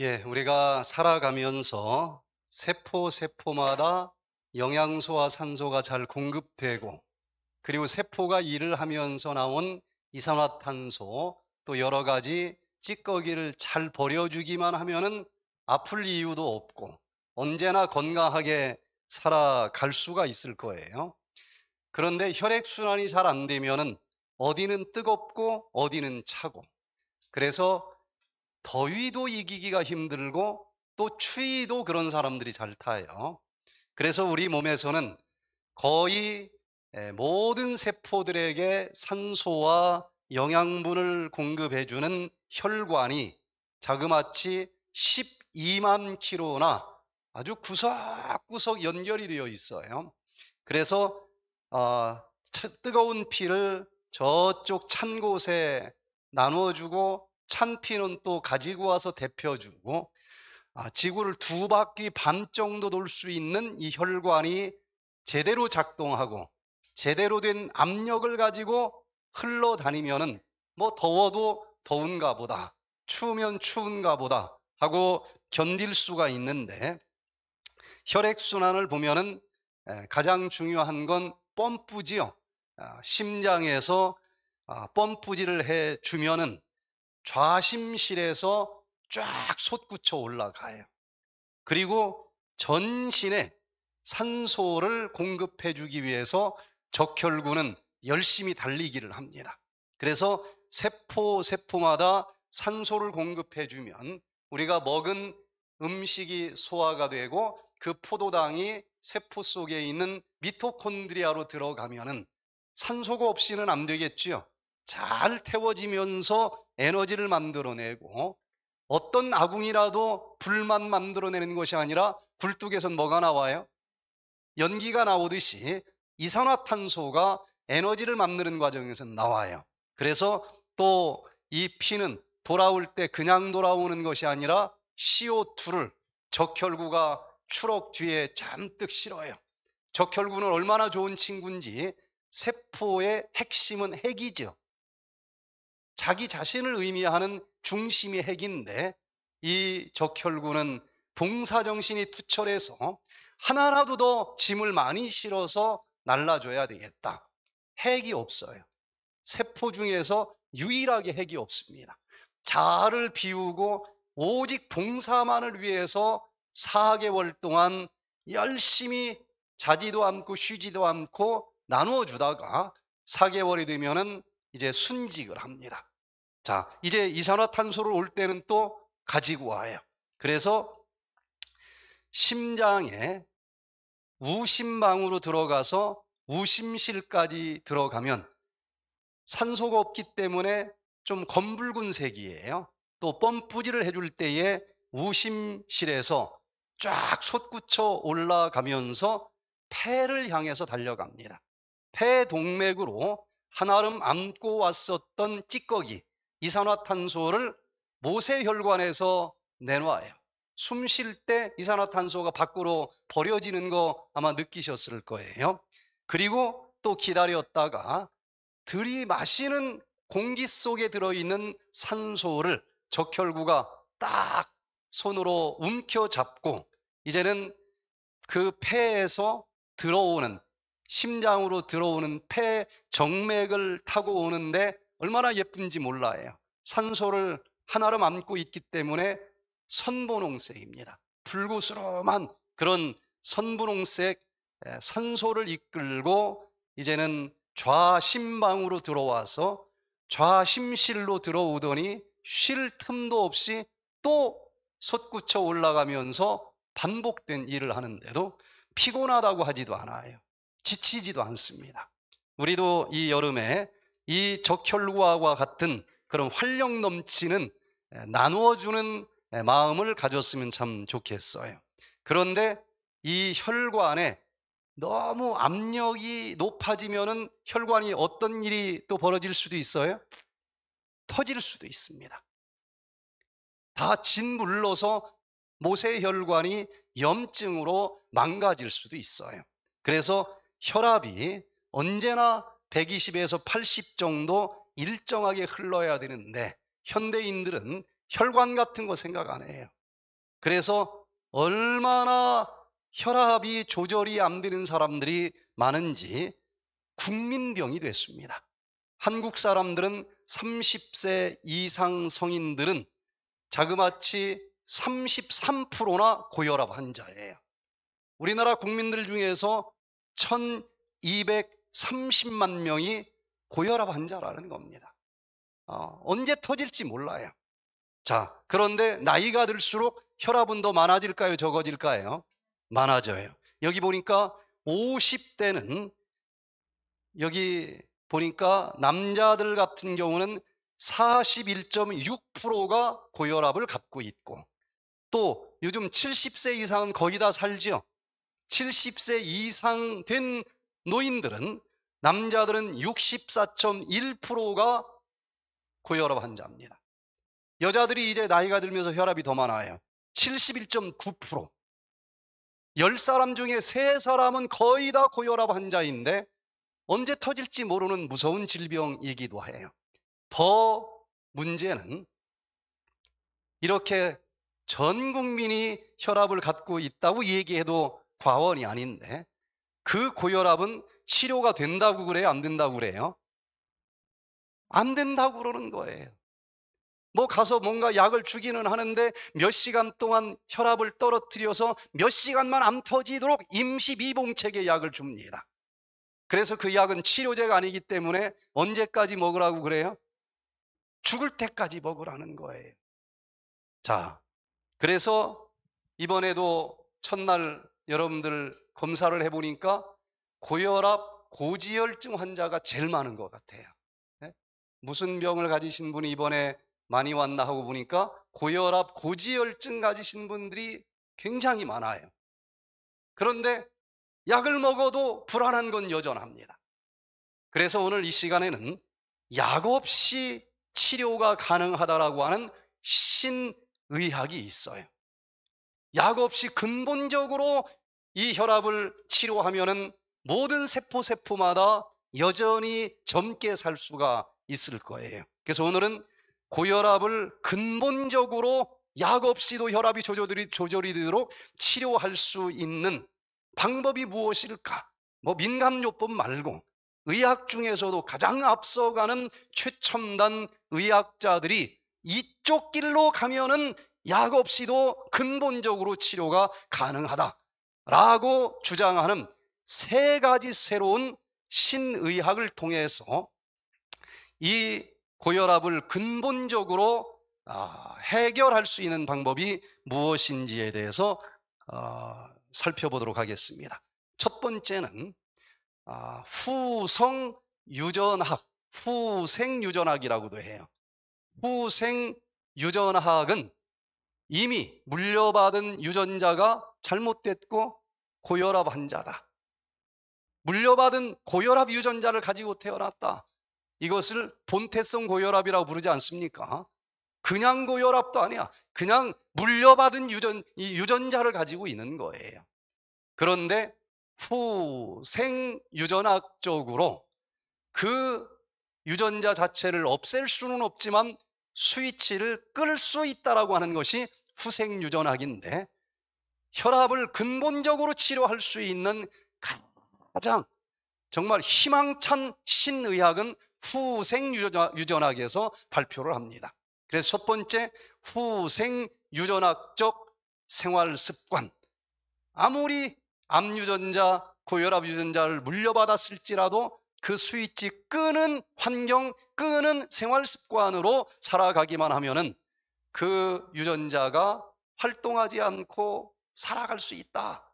예, 우리가 살아가면서 세포 세포마다 영양소와 산소가 잘 공급되고 그리고 세포가 일을 하면서 나온 이산화탄소 또 여러 가지 찌꺼기를 잘 버려주기만 하면은 아플 이유도 없고 언제나 건강하게 살아갈 수가 있을 거예요. 그런데 혈액순환이 잘 안 되면은 어디는 뜨겁고 어디는 차고 그래서 더위도 이기기가 힘들고 또 추위도 그런 사람들이 잘 타요. 그래서 우리 몸에서는 거의 모든 세포들에게 산소와 영양분을 공급해주는 혈관이 자그마치 12만 킬로나 아주 구석구석 연결이 되어 있어요. 그래서 어, 뜨거운 피를 저쪽 찬 곳에 나누주고 찬 피는 또 가지고 와서 데펴주고 아, 지구를 두 바퀴 반 정도 돌 수 있는 이 혈관이 제대로 작동하고 제대로 된 압력을 가지고 흘러다니면은 뭐 더워도 더운가 보다 추우면 추운가 보다 하고 견딜 수가 있는데 혈액순환을 보면은 가장 중요한 건 펌프지요 아, 심장에서 아, 펌프지를 해주면은 좌심실에서 쫙 솟구쳐 올라가요. 그리고 전신에 산소를 공급해 주기 위해서 적혈구는 열심히 달리기를 합니다. 그래서 세포 세포마다 산소를 공급해 주면 우리가 먹은 음식이 소화가 되고 그 포도당이 세포 속에 있는 미토콘드리아로 들어가면 산소가 없이는 안 되겠지요. 잘 태워지면서 에너지를 만들어내고 어떤 아궁이라도 불만 만들어내는 것이 아니라 굴뚝에선 뭐가 나와요? 연기가 나오듯이 이산화탄소가 에너지를 만드는 과정에서 나와요. 그래서 또 이 피는 돌아올 때 그냥 돌아오는 것이 아니라 CO2를 적혈구가 추럭 뒤에 잔뜩 실어요. 적혈구는 얼마나 좋은 친구인지 세포의 핵심은 핵이죠. 자기 자신을 의미하는 중심의 핵인데 이 적혈구는 봉사정신이 투철해서 하나라도 더 짐을 많이 실어서 날라줘야 되겠다. 핵이 없어요. 세포 중에서 유일하게 핵이 없습니다. 자아를 비우고 오직 봉사만을 위해서 4개월 동안 열심히 자지도 않고 쉬지도 않고 나누어 주다가 4개월이 되면 이제 순직을 합니다. 자, 이제 이산화탄소를 올 때는 또 가지고 와요. 그래서 심장에 우심방으로 들어가서 우심실까지 들어가면 산소가 없기 때문에 좀 검붉은 색이에요. 또 펌프질을 해줄 때에 우심실에서 쫙 솟구쳐 올라가면서 폐를 향해서 달려갑니다. 폐동맥으로 한아름 안고 왔었던 찌꺼기 이산화탄소를 모세혈관에서 내놓아요. 숨 쉴 때 이산화탄소가 밖으로 버려지는 거 아마 느끼셨을 거예요. 그리고 또 기다렸다가 들이마시는 공기 속에 들어있는 산소를 적혈구가 딱 손으로 움켜잡고 이제는 그 폐에서 들어오는 심장으로 들어오는 폐 정맥을 타고 오는데 얼마나 예쁜지 몰라요. 산소를 하나로 안고 있기 때문에 선분홍색입니다. 불구스름한 그런 선분홍색 산소를 이끌고 이제는 좌심방으로 들어와서 좌심실로 들어오더니 쉴 틈도 없이 또 솟구쳐 올라가면서 반복된 일을 하는데도 피곤하다고 하지도 않아요. 지치지도 않습니다. 우리도 이 여름에 이 적혈구와 같은 그런 활력 넘치는 나누어주는 마음을 가졌으면 참 좋겠어요. 그런데 이 혈관에 너무 압력이 높아지면 혈관이 어떤 일이 또 벌어질 수도 있어요? 터질 수도 있습니다. 다 짓물러서 모세혈관이 염증으로 망가질 수도 있어요. 그래서 혈압이 언제나 120에서 80 정도 일정하게 흘러야 되는데 현대인들은 혈관 같은 거 생각 안 해요. 그래서 얼마나 혈압이 조절이 안 되는 사람들이 많은지 국민병이 됐습니다. 한국 사람들은 30세 이상 성인들은 자그마치 33%나 고혈압 환자예요. 우리나라 국민들 중에서 1200 30만 명이 고혈압 환자라는 겁니다. 어, 언제 터질지 몰라요. 자, 그런데 나이가 들수록 혈압은 더 많아질까요? 적어질까요? 많아져요. 여기 보니까 50대는 여기 보니까 남자들 같은 경우는 41.6%가 고혈압을 갖고 있고 또 요즘 70세 이상은 거의 다살죠 70세 이상 된 노인들은 남자들은 64.1%가 고혈압 환자입니다. 여자들이 이제 나이가 들면서 혈압이 더 많아요. 71.9%. 열사람 중에 세사람은 거의 다 고혈압 환자인데 언제 터질지 모르는 무서운 질병이기도 해요. 더 문제는 이렇게 전 국민이 혈압을 갖고 있다고 얘기해도 과언이 아닌데 그 고혈압은 치료가 된다고 그래요? 안 된다고 그래요? 안 된다고 그러는 거예요. 뭐 가서 뭔가 약을 주기는 하는데 몇 시간 동안 혈압을 떨어뜨려서 몇 시간만 안 터지도록 임시 비봉책의 약을 줍니다. 그래서 그 약은 치료제가 아니기 때문에 언제까지 먹으라고 그래요? 죽을 때까지 먹으라는 거예요. 자, 그래서 이번에도 첫날 여러분들 검사를 해보니까 고혈압, 고지혈증 환자가 제일 많은 것 같아요. 예? 무슨 병을 가지신 분이 이번에 많이 왔나 하고 보니까 고혈압, 고지혈증 가지신 분들이 굉장히 많아요. 그런데 약을 먹어도 불안한 건 여전합니다. 그래서 오늘 이 시간에는 약 없이 치료가 가능하다라고 하는 신의학이 있어요. 약 없이 근본적으로 이 혈압을 치료하면은 모든 세포 세포마다 여전히 젊게 살 수가 있을 거예요. 그래서 오늘은 고혈압을 근본적으로 약 없이도 혈압이 조절이, 조절이 되도록 치료할 수 있는 방법이 무엇일까? 뭐 민감요법 말고 의학 중에서도 가장 앞서가는 최첨단 의학자들이 이쪽 길로 가면은 약 없이도 근본적으로 치료가 가능하다라고 주장하는 세 가지 새로운 신의학을 통해서 이 고혈압을 근본적으로 아, 해결할 수 있는 방법이 무엇인지에 대해서 어, 살펴보도록 하겠습니다. 첫 번째는 아, 후성 유전학, 후생 유전학이라고도 해요. 후생 유전학은 이미 물려받은 유전자가 잘못됐고 고혈압 환자다. 물려받은 고혈압 유전자를 가지고 태어났다. 이것을 본태성 고혈압이라고 부르지 않습니까? 그냥 고혈압도 아니야. 그냥 물려받은 유전, 이 유전자를 가지고 있는 거예요. 그런데 후생 유전학적으로 그 유전자 자체를 없앨 수는 없지만 스위치를 끌 수 있다라고 하는 것이 후생 유전학인데 혈압을 근본적으로 치료할 수 있는 가장 정말 희망찬 신의학은 후생유전학에서 발표를 합니다. 그래서 첫 번째 후생유전학적 생활습관. 아무리 암유전자, 고혈압유전자를 물려받았을지라도 그 스위치 끄는 환경, 끄는 생활습관으로 살아가기만 하면은 그 유전자가 활동하지 않고 살아갈 수 있다.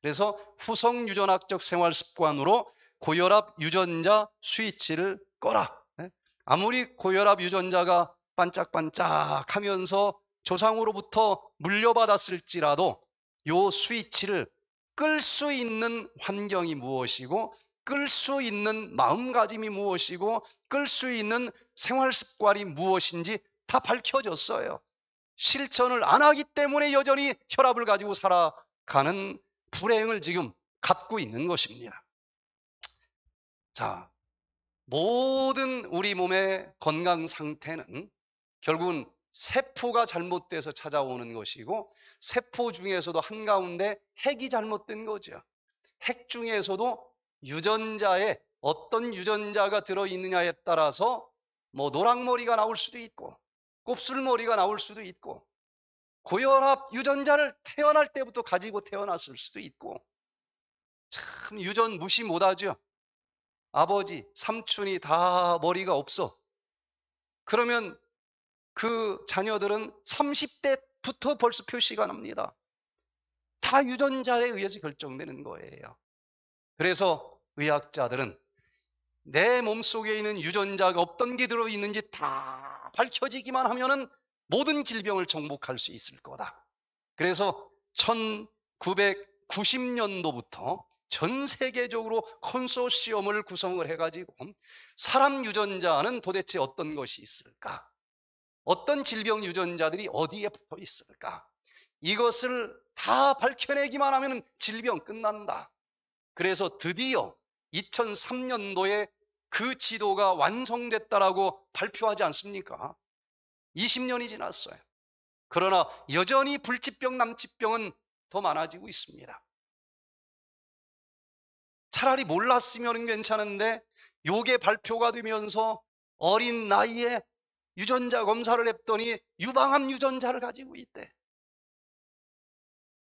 그래서 후성 유전학적 생활 습관으로 고혈압 유전자 스위치를 꺼라. 네? 아무리 고혈압 유전자가 반짝반짝 하면서 조상으로부터 물려받았을지라도 요 스위치를 끌 수 있는 환경이 무엇이고 끌 수 있는 마음가짐이 무엇이고 끌 수 있는 생활 습관이 무엇인지 다 밝혀졌어요. 실천을 안 하기 때문에 여전히 혈압을 가지고 살아가는 불행을 지금 갖고 있는 것입니다. 자, 모든 우리 몸의 건강 상태는 결국은 세포가 잘못돼서 찾아오는 것이고 세포 중에서도 한가운데 핵이 잘못된 거죠. 핵 중에서도 유전자에 어떤 유전자가 들어있느냐에 따라서 뭐 노랑머리가 나올 수도 있고 곱슬머리가 나올 수도 있고 고혈압 유전자를 태어날 때부터 가지고 태어났을 수도 있고 참 유전 무시 못하죠. 아버지, 삼촌이 다 머리가 없어. 그러면 그 자녀들은 30대부터 벌써 표시가 납니다. 다 유전자에 의해서 결정되는 거예요. 그래서 의학자들은 내 몸속에 있는 유전자가 어떤 게 들어있는지 다 밝혀지기만 하면은 모든 질병을 정복할 수 있을 거다. 그래서 1990년도부터 전 세계적으로 컨소시엄을 구성을 해가지고 사람 유전자는 도대체 어떤 것이 있을까? 어떤 질병 유전자들이 어디에 붙어 있을까? 이것을 다 밝혀내기만 하면 질병 끝난다. 그래서 드디어 2003년도에 그 지도가 완성됐다라고 발표하지 않습니까? 20년이 지났어요. 그러나 여전히 불치병, 남치병은 더 많아지고 있습니다. 차라리 몰랐으면 괜찮은데 요게 발표가 되면서 어린 나이에 유전자 검사를 했더니 유방암 유전자를 가지고 있대.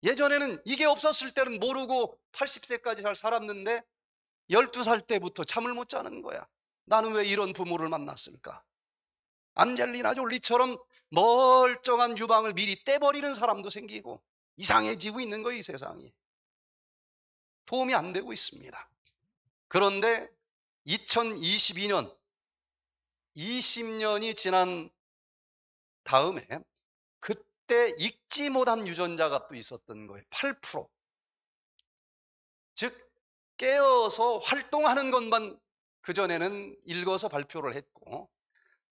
예전에는 이게 없었을 때는 모르고 80세까지 잘 살았는데 12살 때부터 잠을 못 자는 거야. 나는 왜 이런 부모를 만났을까? 안젤리나 졸리처럼 멀쩡한 유방을 미리 떼버리는 사람도 생기고 이상해지고 있는 거예요, 이 세상이. 도움이 안 되고 있습니다. 그런데 2022년, 20년이 지난 다음에 그때 읽지 못한 유전자가 또 있었던 거예요. 8%. 즉, 깨어서 활동하는 것만 그전에는 읽어서 발표를 했고,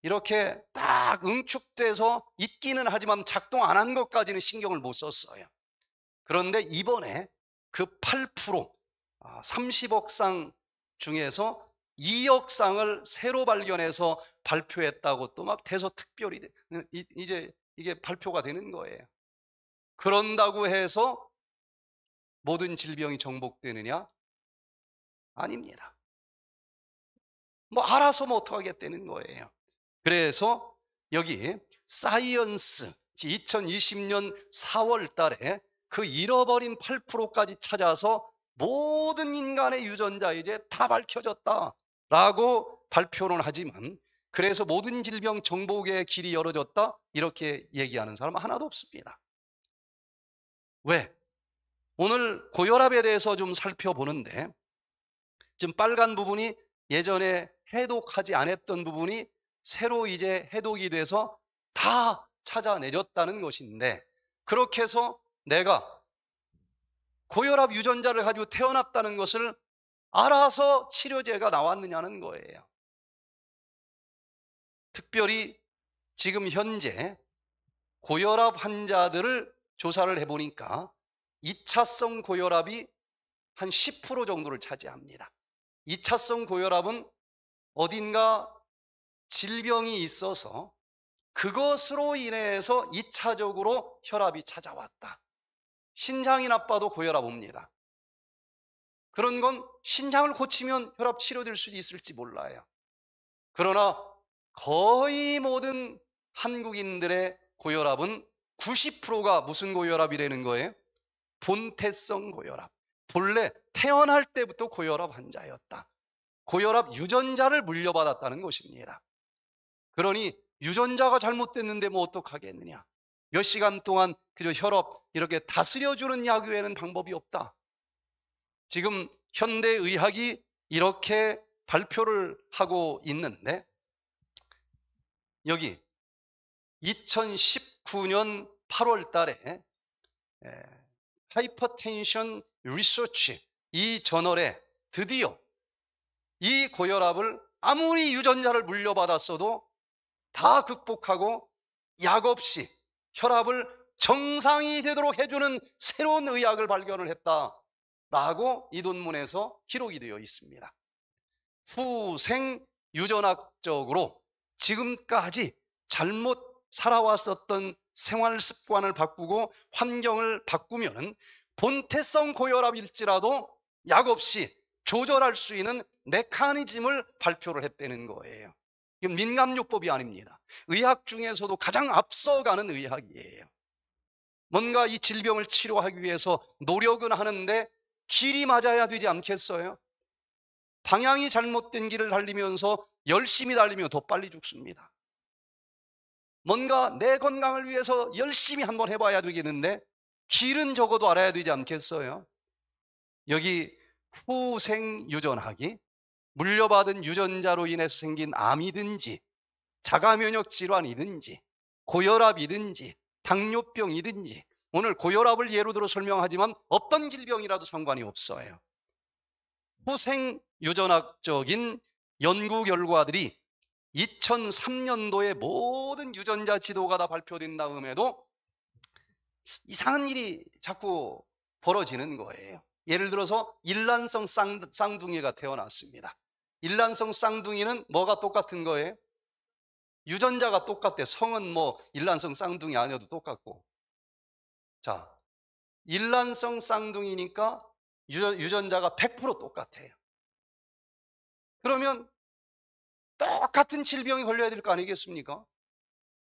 이렇게 딱 응축돼서 있기는 하지만 작동 안 한 것까지는 신경을 못 썼어요. 그런데 이번에 그 8% 30억상 아, 중에서 2억상을 새로 발견해서 발표했다고 또 막돼서특별히 이제 이게 발표가 되는 거예요. 그런다고 해서 모든 질병이 정복되느냐? 아닙니다. 뭐 알아서 뭐 어떡하겠다는 거예요. 그래서 여기 사이언스 2020년 4월 달에 그 잃어버린 8%까지 찾아서 모든 인간의 유전자 이제 다 밝혀졌다라고 발표는 하지만 그래서 모든 질병 정보계의 길이 열어졌다 이렇게 얘기하는 사람 하나도 없습니다. 왜? 오늘 고혈압에 대해서 좀 살펴보는데 지금 빨간 부분이 예전에 해독하지 않았던 부분이 새로 이제 해독이 돼서 다 찾아내졌다는 것인데 그렇게 해서 내가 고혈압 유전자를 가지고 태어났다는 것을 알아서 치료제가 나왔느냐는 거예요. 특별히 지금 현재 고혈압 환자들을 조사를 해보니까 2차성 고혈압이 한 10% 정도를 차지합니다. 2차성 고혈압은 어딘가 질병이 있어서 그것으로 인해서 2차적으로 혈압이 찾아왔다. 신장이 나빠도 고혈압 옵니다. 그런 건 신장을 고치면 혈압 치료될 수도 있을지 몰라요. 그러나 거의 모든 한국인들의 고혈압은 90%가 무슨 고혈압이라는 거예요? 본태성 고혈압. 본래 태어날 때부터 고혈압 환자였다. 고혈압 유전자를 물려받았다는 것입니다. 그러니 유전자가 잘못됐는데 뭐 어떡하겠느냐. 몇 시간 동안 그저 혈압 이렇게 다스려주는 약 외에는 방법이 없다. 지금 현대의학이 이렇게 발표를 하고 있는데 여기 2019년 8월 달에 하이퍼텐션 리서치 이 저널에 드디어 이 고혈압을 아무리 유전자를 물려받았어도 다 극복하고 약 없이 혈압을 정상이 되도록 해주는 새로운 의학을 발견을 했다라고 이 논문에서 기록이 되어 있습니다. 후생 유전학적으로 지금까지 잘못 살아왔었던 생활 습관을 바꾸고 환경을 바꾸면 본태성 고혈압일지라도 약 없이 조절할 수 있는 메커니즘을 발표를 했다는 거예요. 이건 민감요법이 아닙니다. 의학 중에서도 가장 앞서가는 의학이에요. 뭔가 이 질병을 치료하기 위해서 노력은 하는데 길이 맞아야 되지 않겠어요? 방향이 잘못된 길을 달리면서 열심히 달리면 더 빨리 죽습니다. 뭔가 내 건강을 위해서 열심히 한번 해봐야 되겠는데 길은 적어도 알아야 되지 않겠어요? 여기 후생유전학이 물려받은 유전자로 인해 생긴 암이든지 자가면역 질환이든지 고혈압이든지 당뇨병이든지 오늘 고혈압을 예로 들어 설명하지만 어떤 질병이라도 상관이 없어요. 후생 유전학적인 연구 결과들이 2003년도에 모든 유전자 지도가 다 발표된 다음에도 이상한 일이 자꾸 벌어지는 거예요. 예를 들어서 일란성 쌍둥이가 태어났습니다. 일란성 쌍둥이는 뭐가 똑같은 거예요? 유전자가 똑같대. 성은 뭐 일란성 쌍둥이 아니어도 똑같고. 자, 일란성 쌍둥이니까 유전자가 100% 똑같아요. 그러면 똑같은 질병이 걸려야 될 거 아니겠습니까?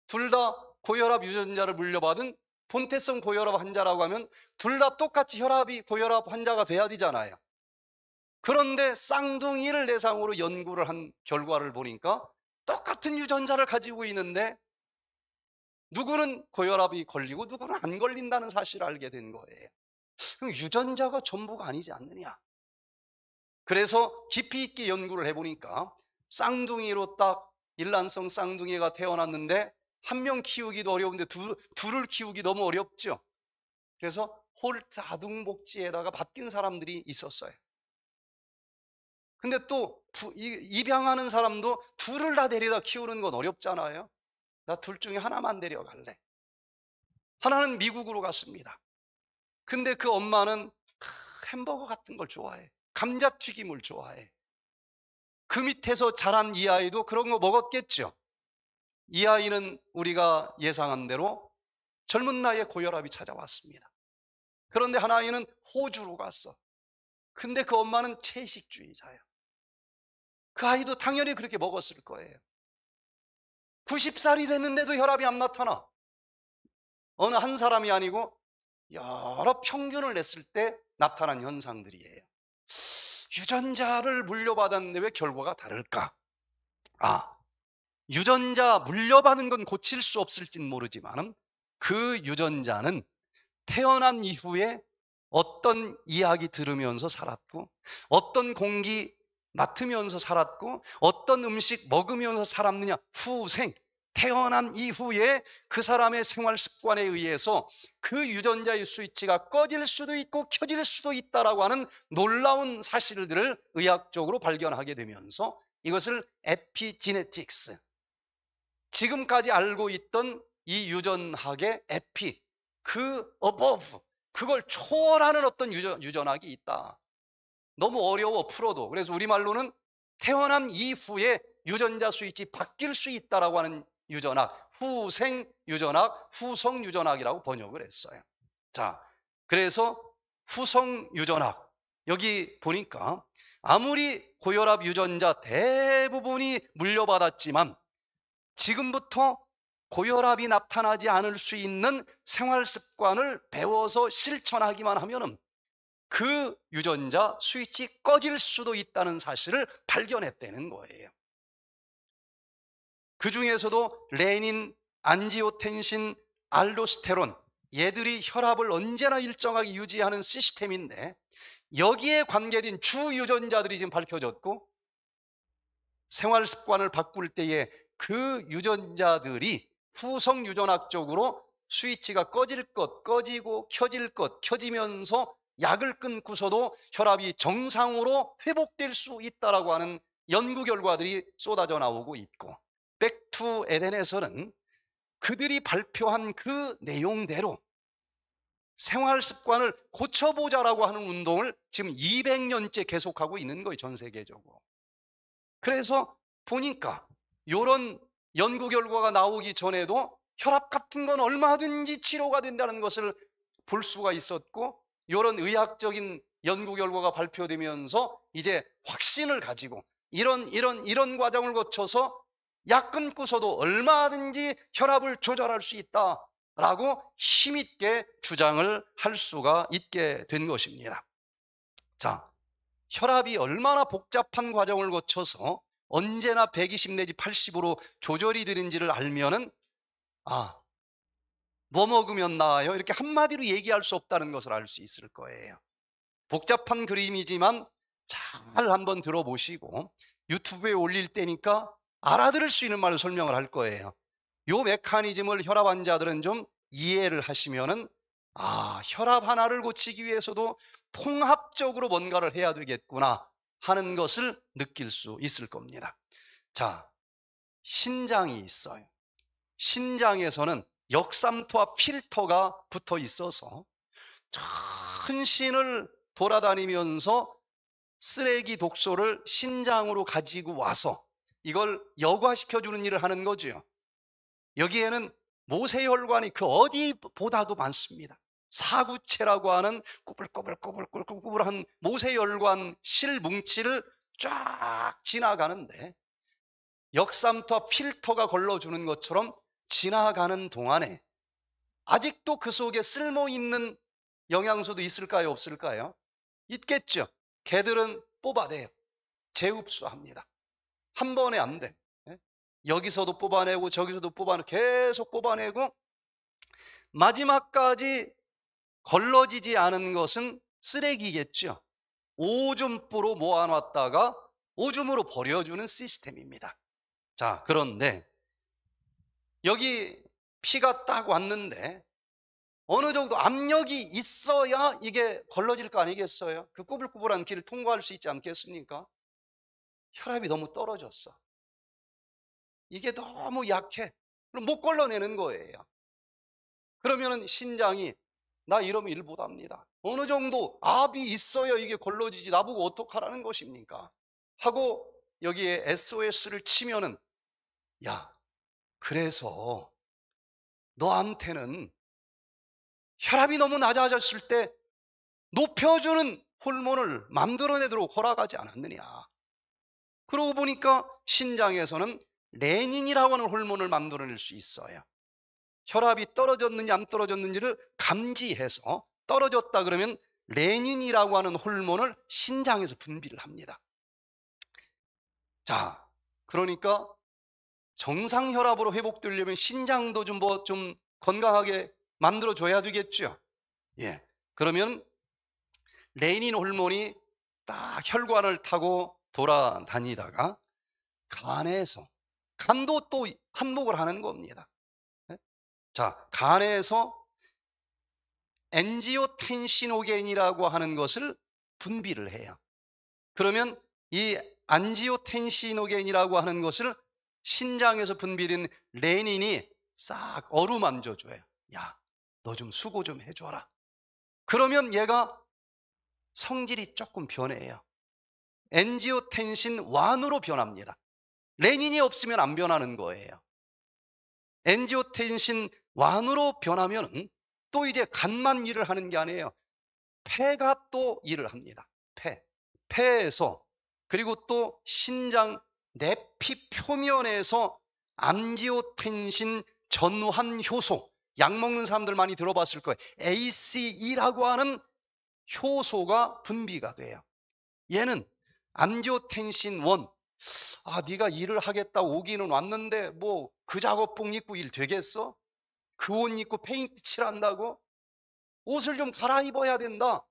둘 다 고혈압 유전자를 물려받은 본태성 고혈압 환자라고 하면 둘 다 똑같이 혈압이 고혈압 환자가 돼야 되잖아요. 그런데 쌍둥이를 대상으로 연구를 한 결과를 보니까 똑같은 유전자를 가지고 있는데 누구는 고혈압이 걸리고 누구는 안 걸린다는 사실을 알게 된 거예요. 그럼 유전자가 전부가 아니지 않느냐. 그래서 깊이 있게 연구를 해보니까 쌍둥이로 딱 일란성 쌍둥이가 태어났는데 한 명 키우기도 어려운데 둘, 둘을 키우기 너무 어렵죠. 그래서 홀자 아동복지에다가 바뀐 사람들이 있었어요. 근데 또 입양하는 사람도 둘을 다 데려다 키우는 건 어렵잖아요. 나 둘 중에 하나만 데려갈래. 하나는 미국으로 갔습니다. 근데 그 엄마는 햄버거 같은 걸 좋아해. 감자튀김을 좋아해. 그 밑에서 자란 이 아이도 그런 거 먹었겠죠. 이 아이는 우리가 예상한 대로 젊은 나이에 고혈압이 찾아왔습니다. 그런데 하나이는 호주로 갔어. 근데 그 엄마는 채식주의자예요 그 아이도 당연히 그렇게 먹었을 거예요. 90살이 됐는데도 혈압이 안 나타나. 어느 한 사람이 아니고 여러 평균을 냈을 때 나타난 현상들이에요. 유전자를 물려받았는데 왜 결과가 다를까? 아, 유전자 물려받은 건 고칠 수 없을진 모르지만 그 유전자는 태어난 이후에 어떤 이야기 들으면서 살았고 어떤 공기 맡으면서 살았고 어떤 음식 먹으면서 살았느냐? 후생. 태어난 이후에 그 사람의 생활 습관에 의해서 그 유전자의 스위치가 꺼질 수도 있고 켜질 수도 있다라고 하는 놀라운 사실들을 의학적으로 발견하게 되면서 이것을 에피지네틱스 지금까지 알고 있던 이 유전학의 에피 그 above 그걸 초월하는 어떤 유전, 유전학이 있다 너무 어려워 풀어도 그래서 우리말로는 태어난 이후에 유전자 수위치 바뀔 수 있다라고 하는 유전학, 후생 유전학, 후성 유전학이라고 번역을 했어요. 자, 그래서 후성 유전학 여기 보니까 아무리 고혈압 유전자 대부분이 물려받았지만 지금부터 고혈압이 나타나지 않을 수 있는 생활 습관을 배워서 실천하기만 하면은 그 유전자 스위치 꺼질 수도 있다는 사실을 발견했다는 거예요. 그 중에서도 레닌, 안지오텐신, 알로스테론 얘들이 혈압을 언제나 일정하게 유지하는 시스템인데 여기에 관계된 주 유전자들이 지금 밝혀졌고 생활 습관을 바꿀 때에 그 유전자들이 후성 유전학적으로 스위치가 꺼질 것, 꺼지고 켜질 것, 켜지면서 약을 끊고서도 혈압이 정상으로 회복될 수 있다라고 하는 연구 결과들이 쏟아져 나오고 있고 백투 에덴에서는 그들이 발표한 그 내용대로 생활 습관을 고쳐보자라고 하는 운동을 지금 200년째 계속하고 있는 거예요, 전 세계적으로. 그래서 보니까 이런 연구 결과가 나오기 전에도 혈압 같은 건 얼마든지 치료가 된다는 것을 볼 수가 있었고 이런 의학적인 연구 결과가 발표되면서 이제 확신을 가지고 이런 이런 이런 과정을 거쳐서 약 끊고서도 얼마든지 혈압을 조절할 수 있다라고 힘 있게 주장을 할 수가 있게 된 것입니다. 자, 혈압이 얼마나 복잡한 과정을 거쳐서 언제나 120 내지 80으로 조절이 되는지를 알면은 아, 뭐 먹으면 나아요? 이렇게 한마디로 얘기할 수 없다는 것을 알 수 있을 거예요. 복잡한 그림이지만 잘 한번 들어보시고 유튜브에 올릴 때니까 알아들을 수 있는 말로 설명을 할 거예요. 요 메커니즘을 혈압 환자들은 좀 이해를 하시면은 아, 혈압 하나를 고치기 위해서도 통합적으로 뭔가를 해야 되겠구나 하는 것을 느낄 수 있을 겁니다. 자, 신장이 있어요. 신장에서는 역삼투와 필터가 붙어 있어서 전신을 돌아다니면서 쓰레기 독소를 신장으로 가지고 와서 이걸 여과시켜주는 일을 하는 거지요. 여기에는 모세혈관이 그 어디보다도 많습니다. 사구체라고 하는 꾸불꾸불꾸불꾸불꾸불한 모세혈관 실뭉치를 쫙 지나가는데 역삼터 필터가 걸러주는 것처럼 지나가는 동안에 아직도 그 속에 쓸모 있는 영양소도 있을까요? 없을까요? 있겠죠. 개들은 뽑아내요. 재흡수합니다. 한 번에 안 돼. 예? 여기서도 뽑아내고 저기서도 뽑아내고 계속 뽑아내고 마지막까지 걸러지지 않은 것은 쓰레기겠죠. 오줌뿌로 모아놨다가 오줌으로 버려주는 시스템입니다. 자, 그런데 여기 피가 딱 왔는데 어느 정도 압력이 있어야 이게 걸러질 거 아니겠어요? 그 꾸불꾸불한 길을 통과할 수 있지 않겠습니까? 혈압이 너무 떨어졌어. 이게 너무 약해. 그럼 못 걸러내는 거예요. 그러면 신장이 나 이러면 일 못합니다. 어느 정도 압이 있어야 이게 걸러지지 나보고 어떡하라는 것입니까? 하고 여기에 SOS를 치면은 야 그래서 너한테는 혈압이 너무 낮아졌을 때 높여주는 호르몬을 만들어내도록 허락하지 않았느냐. 그러고 보니까 신장에서는 레닌이라고 하는 호르몬을 만들어낼 수 있어요. 혈압이 떨어졌는지 안 떨어졌는지를 감지해서 떨어졌다 그러면 레닌이라고 하는 호르몬을 신장에서 분비를 합니다. 자, 그러니까 정상 혈압으로 회복되려면 신장도 좀 뭐좀 뭐 건강하게 만들어 줘야 되겠죠. 예. 그러면 레이닌 호르몬이 딱 혈관을 타고 돌아다니다가 간에서 간도 또 한몫을 하는 겁니다. 예? 자, 간에서 엔지오텐시노겐이라고 하는 것을 분비를 해요. 그러면 이안지오텐시노겐이라고 하는 것을 신장에서 분비된 레닌이 싹 어루만져 줘요. 야, 너 좀 수고 좀 해줘라. 그러면 얘가 성질이 조금 변해요. 엔지오텐신 완으로 변합니다. 레닌이 없으면 안 변하는 거예요. 엔지오텐신 완으로 변하면 또 이제 간만 일을 하는 게 아니에요. 폐가 또 일을 합니다. 폐. 폐에서 그리고 또 신장 내피 표면에서 암지오텐신 전환 효소 약 먹는 사람들 많이 들어봤을 거예요 ACE라고 하는 효소가 분비가 돼요 얘는 암지오텐신 1 아, 네가 일을 하겠다 오기는 왔는데 뭐 그 작업복 입고 일 되겠어? 그 옷 입고 페인트 칠한다고? 옷을 좀 갈아입어야 된다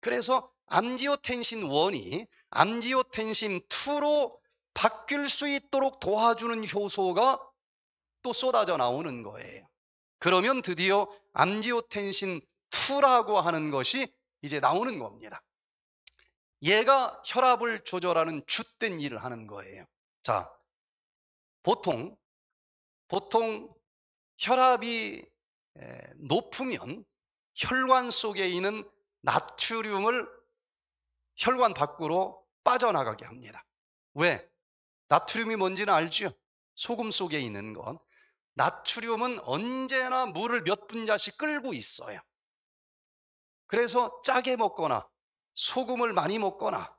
그래서 암지오텐신 1이 암지오텐신 2로 바뀔 수 있도록 도와주는 효소가 또 쏟아져 나오는 거예요. 그러면 드디어 암지오텐신 2라고 하는 것이 이제 나오는 겁니다. 얘가 혈압을 조절하는 주된 일을 하는 거예요. 자, 보통 보통 혈압이 높으면 혈관 속에 있는 나트륨을 혈관 밖으로 빠져나가게 합니다. 왜? 나트륨이 뭔지는 알죠? 소금 속에 있는 건. 나트륨은 언제나 물을 몇 분자씩 끌고 있어요. 그래서 짜게 먹거나 소금을 많이 먹거나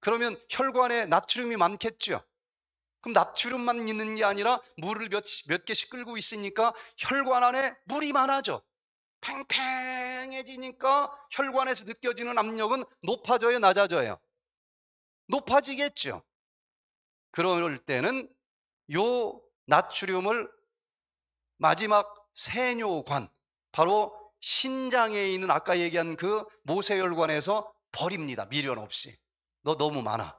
그러면 혈관에 나트륨이 많겠죠. 그럼 나트륨만 있는 게 아니라 물을 몇, 몇 개씩 끌고 있으니까 혈관 안에 물이 많아져. 팽팽해지니까 혈관에서 느껴지는 압력은 높아져요, 낮아져요? 높아지겠죠. 그럴 때는 요 나트륨을 마지막 세뇨관, 바로 신장에 있는 아까 얘기한 그 모세혈관에서 버립니다. 미련 없이. 너 너무 많아.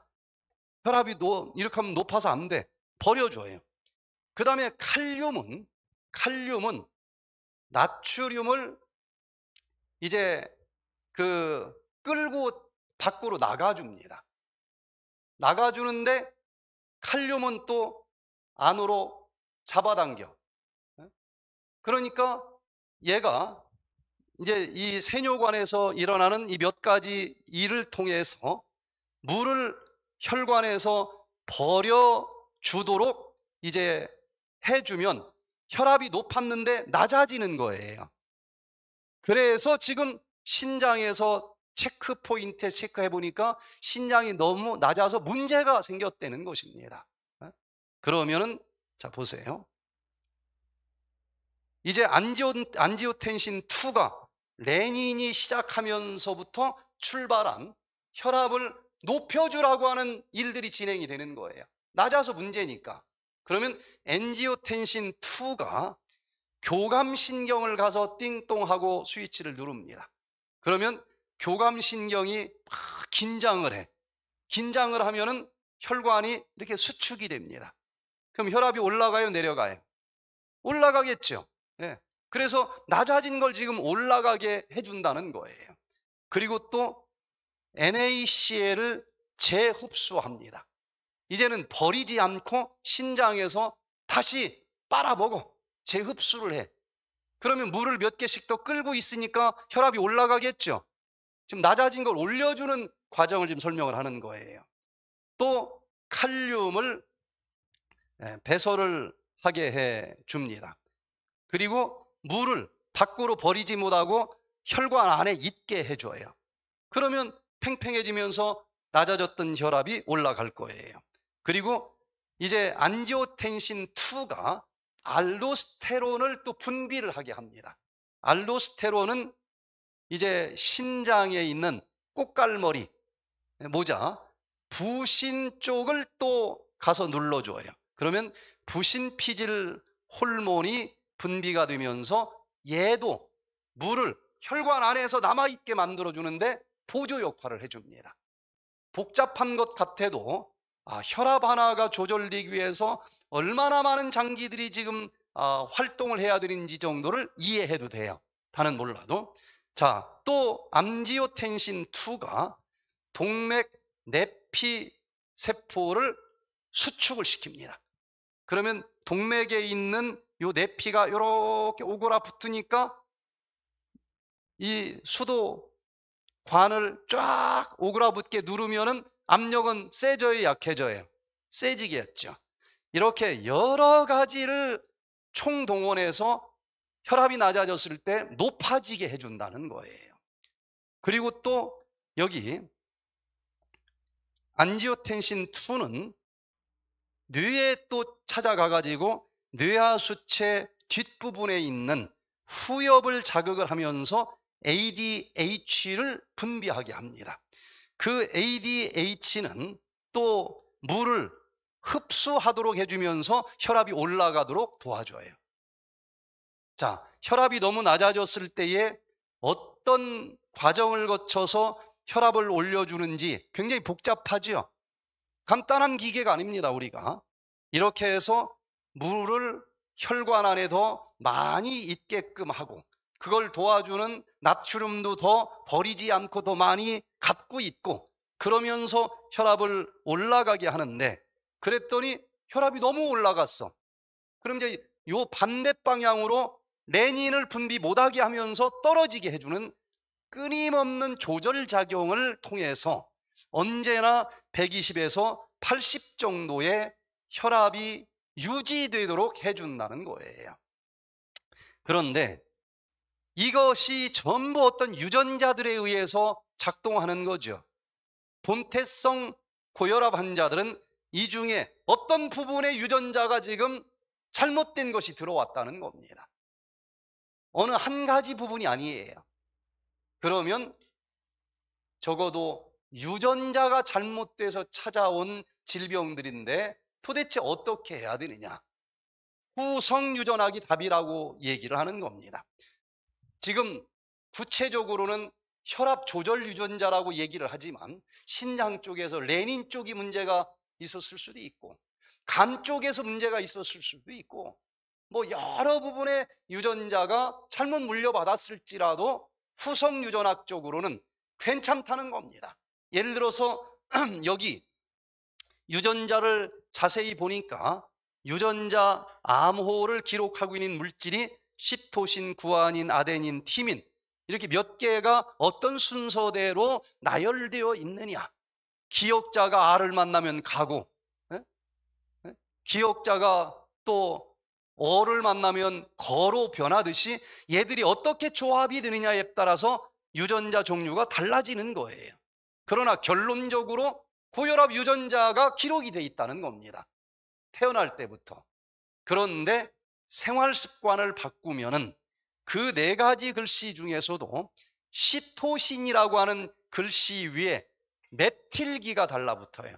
혈압이 너 이렇게 하면 높아서 안 돼. 버려줘요. 그 다음에 칼륨은, 칼륨은 나트륨을 이제 그 끌고 밖으로 나가줍니다. 나가주는데 칼륨은 또 안으로 잡아당겨. 그러니까 얘가 이제 이 세뇨관에서 일어나는 이 몇 가지 일을 통해서 물을 혈관에서 버려 주도록 이제 해주면 혈압이 높았는데 낮아지는 거예요. 그래서 지금 신장에서 체크 포인트에 체크해 보니까 신장이 너무 낮아서 문제가 생겼다는 것입니다. 어? 그러면은 자 보세요. 이제 안지오, 안지오텐신 2가 레닌이 시작하면서부터 출발한 혈압을 높여주라고 하는 일들이 진행이 되는 거예요. 낮아서 문제니까. 그러면 엔지오텐신 2가 교감신경을 가서 띵동하고 스위치를 누릅니다. 그러면 교감신경이 막 긴장을 해. 긴장을 하면은 혈관이 이렇게 수축이 됩니다. 그럼 혈압이 올라가요, 내려가요? 올라가겠죠. 네. 그래서 낮아진 걸 지금 올라가게 해준다는 거예요. 그리고 또 NaCl을 재흡수합니다. 이제는 버리지 않고 신장에서 다시 빨아먹어. 재흡수를 해. 그러면 물을 몇 개씩 더 끌고 있으니까 혈압이 올라가겠죠. 지금 낮아진 걸 올려주는 과정을 지금 설명을 하는 거예요. 또 칼륨을 예, 배설을 하게 해 줍니다. 그리고 물을 밖으로 버리지 못하고 혈관 안에 있게 해줘요. 그러면 팽팽해지면서 낮아졌던 혈압이 올라갈 거예요. 그리고 이제 안지오텐신 2가 알로스테론을 또 분비를 하게 합니다. 알로스테론은 이제 신장에 있는 꽃갈머리 예, 모자 부신 쪽을 또 가서 눌러줘요. 그러면 부신 피질 호르몬이 분비가 되면서 얘도 물을 혈관 안에서 남아있게 만들어주는데 보조 역할을 해줍니다. 복잡한 것 같아도 아, 혈압 하나가 조절되기 위해서 얼마나 많은 장기들이 지금 아, 활동을 해야 되는지 정도를 이해해도 돼요. 다는 몰라도. 자, 또 암지오텐신 2가 동맥 내피 세포를 수축을 시킵니다. 그러면 동맥에 있는 요 내피가 이렇게 오고라 붙으니까 이 수도관을 쫙 오그라붙게 누르면은 압력은 세져요, 약해져요? 세지겠죠. 이렇게 여러 가지를 총동원해서 혈압이 낮아졌을 때 높아지게 해준다는 거예요. 그리고 또 여기 안지오텐신 2는 뇌에 또 찾아가가지고 뇌하수체 뒷부분에 있는 후엽을 자극을 하면서 ADH를 분비하게 합니다. 그 ADH는 또 물을 흡수하도록 해주면서 혈압이 올라가도록 도와줘요. 자, 혈압이 너무 낮아졌을 때에 어떤 과정을 거쳐서 혈압을 올려주는지 굉장히 복잡하죠 간단한 기계가 아닙니다, 우리가. 이렇게 해서 물을 혈관 안에 더 많이 있게끔 하고 그걸 도와주는 나트륨도 더 버리지 않고 더 많이 갖고 있고 그러면서 혈압을 올라가게 하는데 그랬더니 혈압이 너무 올라갔어. 그럼 이제 요 반대 방향으로 레닌을 분비 못하게 하면서 떨어지게 해주는 끊임없는 조절작용을 통해서 언제나 120에서 80 정도의 혈압이 유지되도록 해준다는 거예요. 그런데 이것이 전부 어떤 유전자들에 의해서 작동하는 거죠. 본태성 고혈압 환자들은 이 중에 어떤 부분의 유전자가 지금 잘못된 것이 들어왔다는 겁니다. 어느 한 가지 부분이 아니에요. 그러면 적어도 유전자가 잘못돼서 찾아온 질병들인데 도대체 어떻게 해야 되느냐? 후성유전학이 답이라고 얘기를 하는 겁니다. 지금 구체적으로는 혈압 조절 유전자라고 얘기를 하지만 신장 쪽에서 레닌 쪽이 문제가 있었을 수도 있고 간 쪽에서 문제가 있었을 수도 있고 뭐 여러 부분의 유전자가 잘못 물려받았을지라도 후성 유전학 쪽으로는 괜찮다는 겁니다. 예를 들어서 여기 유전자를 자세히 보니까 유전자 암호를 기록하고 있는 물질이 십토신, 구아닌, 아데닌, 티민 이렇게 몇 개가 어떤 순서대로 나열되어 있느냐 기억자가 알을 만나면 가고 예? 예? 기억자가 또 어를 만나면 거로 변하듯이 얘들이 어떻게 조합이 되느냐에 따라서 유전자 종류가 달라지는 거예요. 그러나 결론적으로 고혈압 유전자가 기록이 돼 있다는 겁니다. 태어날 때부터. 그런데 생활 습관을 바꾸면은 그 네 가지 글씨 중에서도 시토신이라고 하는 글씨 위에 메틸기가 달라붙어요.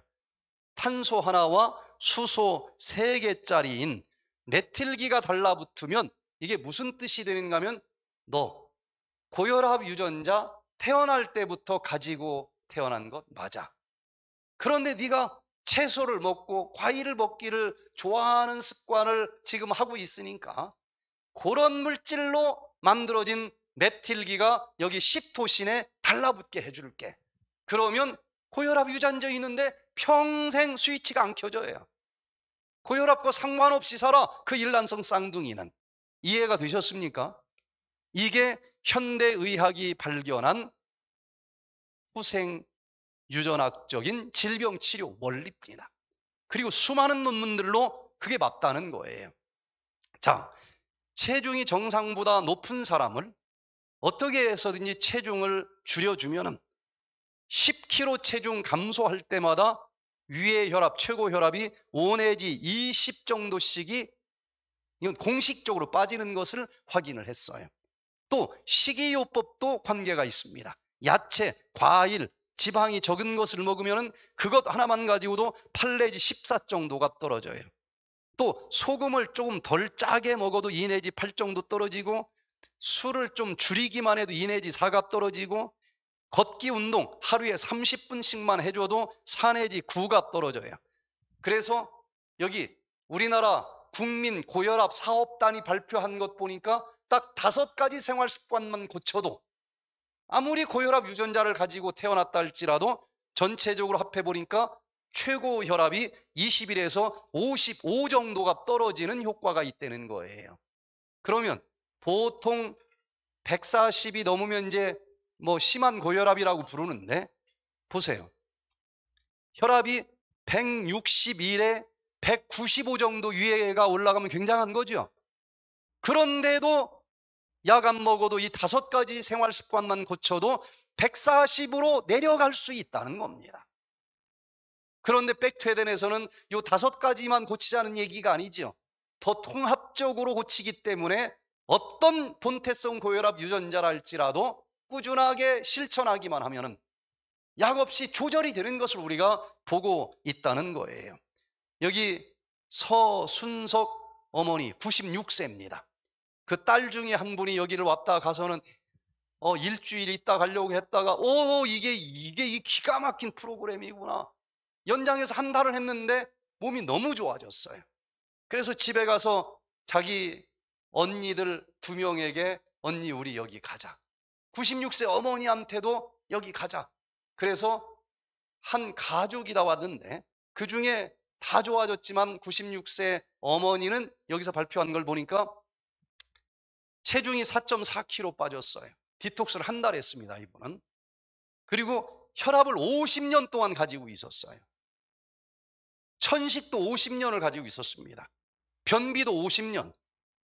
탄소 하나와 수소 세 개짜리인 메틸기가 달라붙으면 이게 무슨 뜻이 되는가 하면 너 고혈압 유전자 태어날 때부터 가지고 태어난 것 맞아. 그런데 네가 채소를 먹고 과일을 먹기를 좋아하는 습관을 지금 하고 있으니까 그런 물질로 만들어진 맵틸기가 여기 십토신에 달라붙게 해줄게. 그러면 고혈압 유전자 있는데 평생 스위치가 안 켜져요. 고혈압과 상관없이 살아 그 일란성 쌍둥이는 이해가 되셨습니까? 이게 현대의학이 발견한 후생 유전학적인 질병 치료 원리입니다. 그리고 수많은 논문들로 그게 맞다는 거예요. 자, 체중이 정상보다 높은 사람을 어떻게 해서든지 체중을 줄여주면 10kg 체중 감소할 때마다 위의 혈압, 최고 혈압이 5 내지 20 정도씩이 이건 공식적으로 빠지는 것을 확인을 했어요. 또 식이요법도 관계가 있습니다. 야채, 과일, 지방이 적은 것을 먹으면 그것 하나만 가지고도 8 내지 14 정도가 떨어져요. 또 소금을 조금 덜 짜게 먹어도 2 내지 8 정도 떨어지고 술을 좀 줄이기만 해도 2 내지 4가 떨어지고 걷기 운동 하루에 30분씩만 해줘도 산해지 구가 떨어져요. 그래서 여기 우리나라 국민 고혈압 사업단이 발표한 것 보니까 딱 다섯 가지 생활 습관만 고쳐도 아무리 고혈압 유전자를 가지고 태어났다 할지라도 전체적으로 합해보니까 최고 혈압이 2 0일에서55 정도가 떨어지는 효과가 있다는 거예요. 그러면 보통 140이 넘으면 이제 뭐 심한 고혈압이라고 부르는데 보세요. 혈압이 161에 195 정도 위에가 올라가면 굉장한 거죠. 그런데도 약 안 먹어도 이 다섯 가지 생활 습관만 고쳐도 140으로 내려갈 수 있다는 겁니다. 그런데 백트에덴에서는 이 다섯 가지만 고치자는 얘기가 아니죠. 더 통합적으로 고치기 때문에 어떤 본태성 고혈압 유전자랄지라도 꾸준하게 실천하기만 하면은 약 없이 조절이 되는 것을 우리가 보고 있다는 거예요. 여기 서순석 어머니 96세입니다. 그 딸 중에 한 분이 여기를 왔다 가서는 어, 일주일 있다 가려고 했다가 오 이게 이게 이 기가 막힌 프로그램이구나. 연장해서 한 달을 했는데 몸이 너무 좋아졌어요. 그래서 집에 가서 자기 언니들 두 명에게 언니 우리 여기 가자. 96세 어머니한테도 여기 가자. 그래서 한 가족이 다 왔는데 그 중에 다 좋아졌지만 96세 어머니는 여기서 발표한 걸 보니까 체중이 4.4kg 빠졌어요. 디톡스를 한 달 했습니다, 이분은. 그리고 혈압을 50년 동안 가지고 있었어요. 천식도 50년을 가지고 있었습니다. 변비도 50년.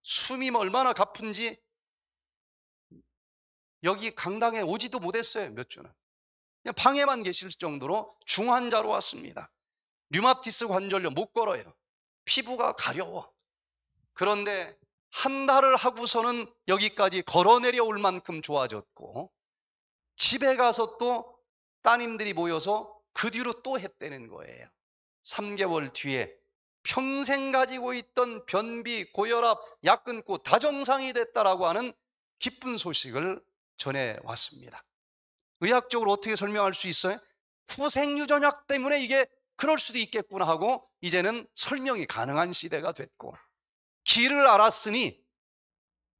숨이 얼마나 가쁜지 여기 강당에 오지도 못했어요, 몇 주는. 그냥 방에만 계실 정도로 중환자로 왔습니다. 류마티스 관절염 못 걸어요. 피부가 가려워. 그런데 한 달을 하고서는 여기까지 걸어내려올 만큼 좋아졌고 집에 가서 또 따님들이 모여서 그 뒤로 또 했다는 거예요. 3개월 뒤에 평생 가지고 있던 변비, 고혈압, 약 끊고 다 정상이 됐다라고 하는 기쁜 소식을 전해왔습니다. 의학적으로 어떻게 설명할 수 있어요? 후생유전학 때문에 이게 그럴 수도 있겠구나 하고 이제는 설명이 가능한 시대가 됐고 길을 알았으니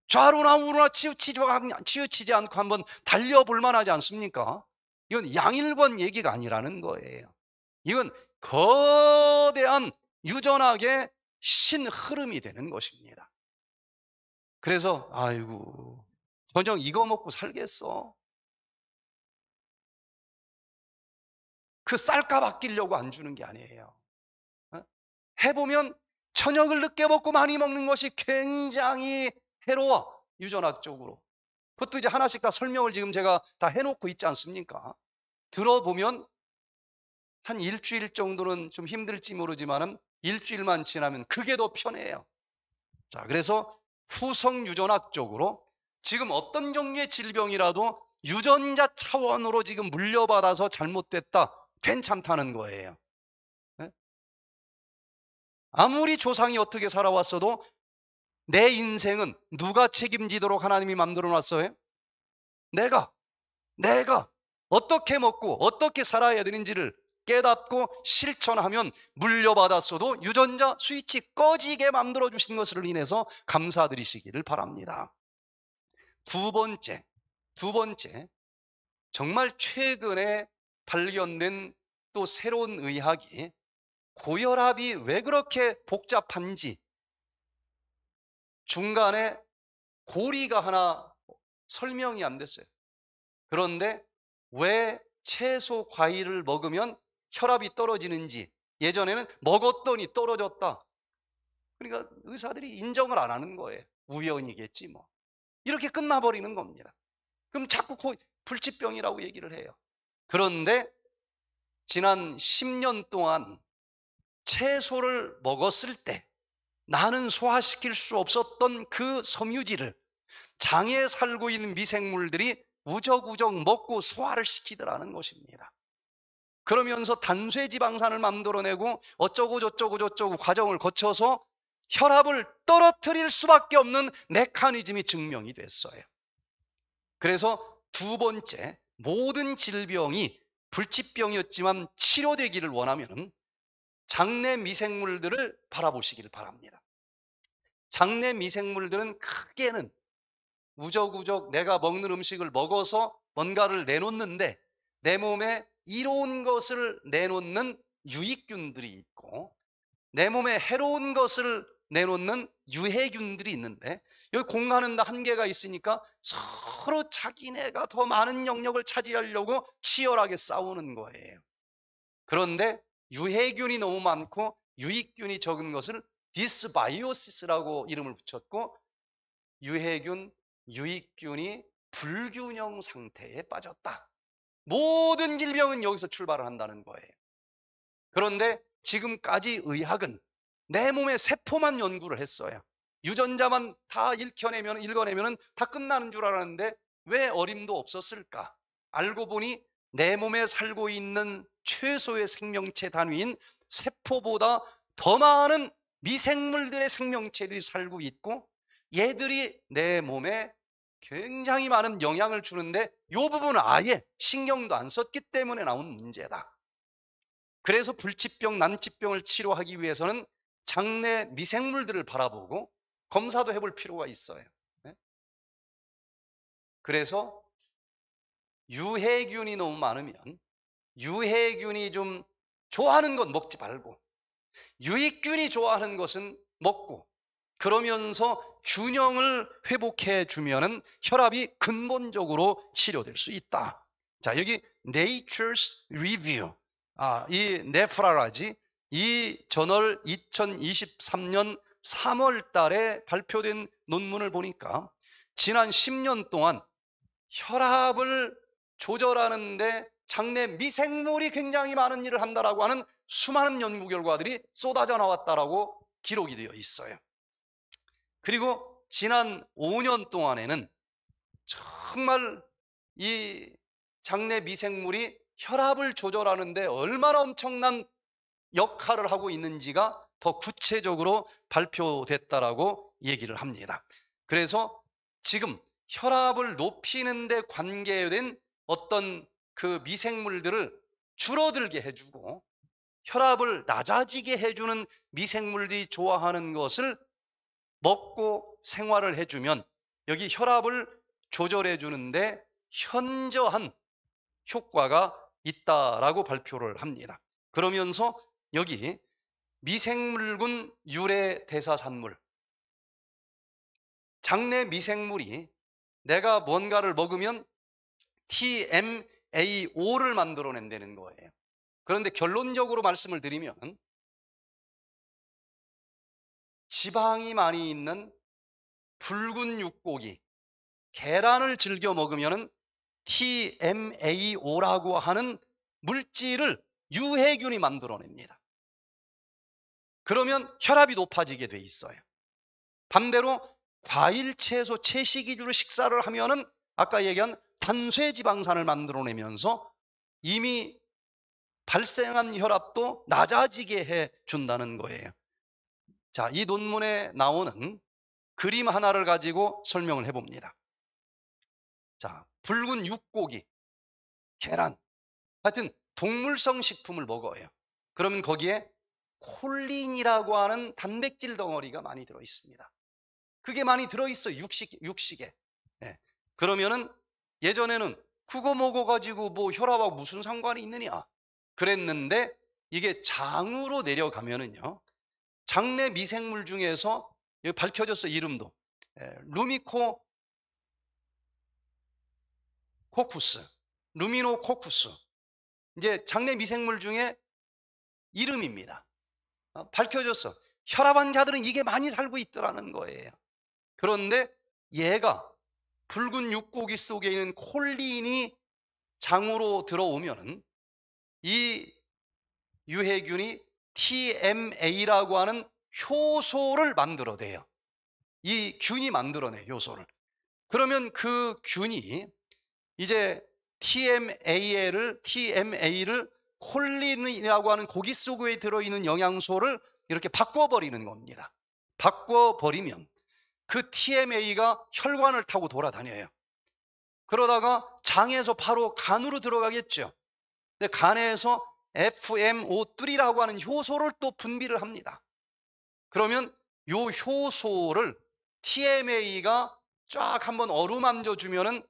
좌로나 우로나 치우치지 않고 한번 달려볼 만하지 않습니까? 이건 양일권 얘기가 아니라는 거예요. 이건 거대한 유전학의 신흐름이 되는 것입니다. 그래서 아이고 저녁 이거 먹고 살겠어? 그 쌀값 아끼려고 안 주는 게 아니에요. 어? 해보면 저녁을 늦게 먹고 많이 먹는 것이 굉장히 해로워, 유전학적으로. 그것도 이제 하나씩 다 설명을 지금 제가 다 해놓고 있지 않습니까? 들어보면 한 일주일 정도는 좀 힘들지 모르지만 일주일만 지나면 그게 더 편해요. 자, 그래서 후성 유전학적으로 지금 어떤 종류의 질병이라도 유전자 차원으로 지금 물려받아서 잘못됐다. 괜찮다는 거예요. 네? 아무리 조상이 어떻게 살아왔어도 내 인생은 누가 책임지도록 하나님이 만들어 놨어요? 내가, 내가 어떻게 먹고 어떻게 살아야 되는지를 깨닫고 실천하면 물려받았어도 유전자 스위치 꺼지게 만들어 주신 것을 인해서 감사드리시기를 바랍니다. 두 번째, 두 번째, 정말 최근에 발견된 또 새로운 의학이 고혈압이 왜 그렇게 복잡한지 중간에 고리가 하나 설명이 안 됐어요. 그런데 왜 채소 과일을 먹으면 혈압이 떨어지는지 예전에는 먹었더니 떨어졌다. 그러니까 의사들이 인정을 안 하는 거예요. 우연이겠지 뭐. 이렇게 끝나버리는 겁니다. 그럼 자꾸 불치병이라고 얘기를 해요. 그런데 지난 10년 동안 채소를 먹었을 때 나는 소화시킬 수 없었던 그 섬유질을 장에 살고 있는 미생물들이 우적우적 먹고 소화를 시키더라는 것입니다. 그러면서 단쇠 지방산을 만들어내고 어쩌고 저쩌고 저쩌고 과정을 거쳐서 혈압을 떨어뜨릴 수밖에 없는 메커니즘이 증명이 됐어요. 그래서 두 번째, 모든 질병이 불치병이었지만 치료되기를 원하면 장내 미생물들을 바라보시길 바랍니다. 장내 미생물들은 크게는 우적우적 내가 먹는 음식을 먹어서 뭔가를 내놓는데 내 몸에 이로운 것을 내놓는 유익균들이 있고 내 몸에 해로운 것을 내놓는 유해균들이 있는데 여기 공간은 다 한계가 있으니까 서로 자기네가 더 많은 영역을 차지하려고 치열하게 싸우는 거예요. 그런데 유해균이 너무 많고 유익균이 적은 것을 디스바이오시스라고 이름을 붙였고 유해균, 유익균이 불균형 상태에 빠졌다. 모든 질병은 여기서 출발을 한다는 거예요. 그런데 지금까지 의학은 내 몸의 세포만 연구를 했어요. 유전자만 다 읽혀내면, 읽어내면 다 끝나는 줄 알았는데 왜 어림도 없었을까? 알고 보니 내 몸에 살고 있는 최소의 생명체 단위인 세포보다 더 많은 미생물들의 생명체들이 살고 있고 얘들이 내 몸에 굉장히 많은 영향을 주는데 이 부분은 아예 신경도 안 썼기 때문에 나온 문제다. 그래서 불치병, 난치병을 치료하기 위해서는 장내 미생물들을 바라보고 검사도 해볼 필요가 있어요. 네? 그래서 유해균이 너무 많으면 유해균이 좀 좋아하는 건 먹지 말고 유익균이 좋아하는 것은 먹고 그러면서 균형을 회복해 주면 혈압이 근본적으로 치료될 수 있다. 자, 여기 Nature's Review. 아, 이 네프라라지 이 저널 2023년 3월 달에 발표된 논문을 보니까 지난 10년 동안 혈압을 조절하는데 장내 미생물이 굉장히 많은 일을 한다라고 하는 수많은 연구 결과들이 쏟아져 나왔다라고 기록이 되어 있어요. 그리고 지난 5년 동안에는 정말 이 장내 미생물이 혈압을 조절하는데 얼마나 엄청난 역할을 하고 있는지가 더 구체적으로 발표됐다라고 얘기를 합니다. 그래서 지금 혈압을 높이는 데 관계된 어떤 그 미생물들을 줄어들게 해주고 혈압을 낮아지게 해주는 미생물들이 좋아하는 것을 먹고 생활을 해주면 여기 혈압을 조절해 주는데 현저한 효과가 있다라고 발표를 합니다. 그러면서 여기 미생물군 유래 대사산물 장내 미생물이 내가 뭔가를 먹으면 TMAO를 만들어낸다는 거예요 그런데 결론적으로 말씀을 드리면 지방이 많이 있는 붉은 육고기, 계란을 즐겨 먹으면 TMAO라고 하는 물질을 유해균이 만들어냅니다 그러면 혈압이 높아지게 돼 있어요. 반대로 과일, 채소, 채식 위주로 식사를 하면은 아까 얘기한 탄쇄 지방산을 만들어내면서 이미 발생한 혈압도 낮아지게 해 준다는 거예요. 자, 이 논문에 나오는 그림 하나를 가지고 설명을 해봅니다. 자, 붉은 육고기, 계란, 하여튼 동물성 식품을 먹어요. 그러면 거기에 콜린이라고 하는 단백질 덩어리가 많이 들어 있습니다. 그게 많이 들어 있어 육식 육식에. 예. 그러면은 예전에는 그거 먹어 가지고 뭐 혈압하고 무슨 상관이 있느냐 그랬는데 이게 장으로 내려가면은요. 장내 미생물 중에서 밝혀졌어 이름도 예. 루미코 코쿠스, 루미노코쿠스. 이제 장내 미생물 중에 이름입니다. 어, 밝혀졌어. 혈압한 자들은 이게 많이 살고 있더라는 거예요. 그런데 얘가 붉은 육고기 속에 있는 콜린이 장으로 들어오면은 이 유해균이 TMA라고 하는 효소를 만들어내요. 이 균이 만들어내 효소를. 그러면 그 균이 이제 TMA를 TMA를 콜린이라고 하는 고기 속에 들어있는 영양소를 이렇게 바꿔버리는 겁니다. 바꿔버리면 그 TMA가 혈관을 타고 돌아다녀요. 그러다가 장에서 바로 간으로 들어가겠죠. 근데 간에서 FMO3라고 하는 효소를 또 분비를 합니다. 그러면 이 효소를 TMA가 쫙 한번 어루만져 주면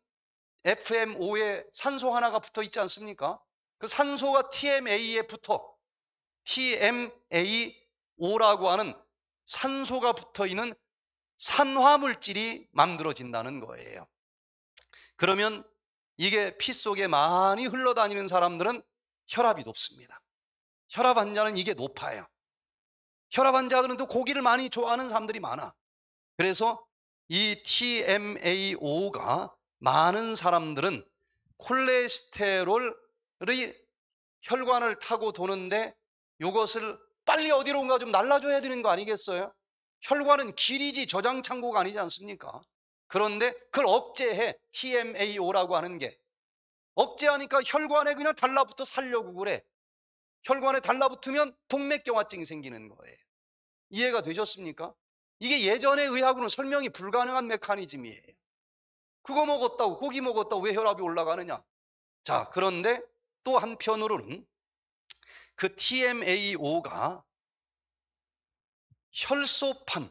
FMO에 산소 하나가 붙어 있지 않습니까? 그 산소가 TMA에 붙어 TMAO라고 하는 산소가 붙어 있는 산화물질이 만들어진다는 거예요. 그러면 이게 피 속에 많이 흘러다니는 사람들은 혈압이 높습니다. 혈압 환자는 이게 높아요. 혈압 환자들은 또 고기를 많이 좋아하는 사람들이 많아. 그래서 이 TMAO가 많은 사람들은 콜레스테롤 혈관을 타고 도는데 이것을 빨리 어디론가 좀 날라줘야 되는 거 아니겠어요? 혈관은 길이지 저장창고가 아니지 않습니까? 그런데 그걸 억제해 TMAO라고 하는 게 억제하니까 혈관에 그냥 달라붙어 살려고 그래 혈관에 달라붙으면 동맥경화증이 생기는 거예요 이해가 되셨습니까? 이게 예전의 의학으로는 설명이 불가능한 메커니즘이에요 그거 먹었다고 고기 먹었다고 왜 혈압이 올라가느냐 자 그런데 또 한편으로는 그 TMAO가 혈소판,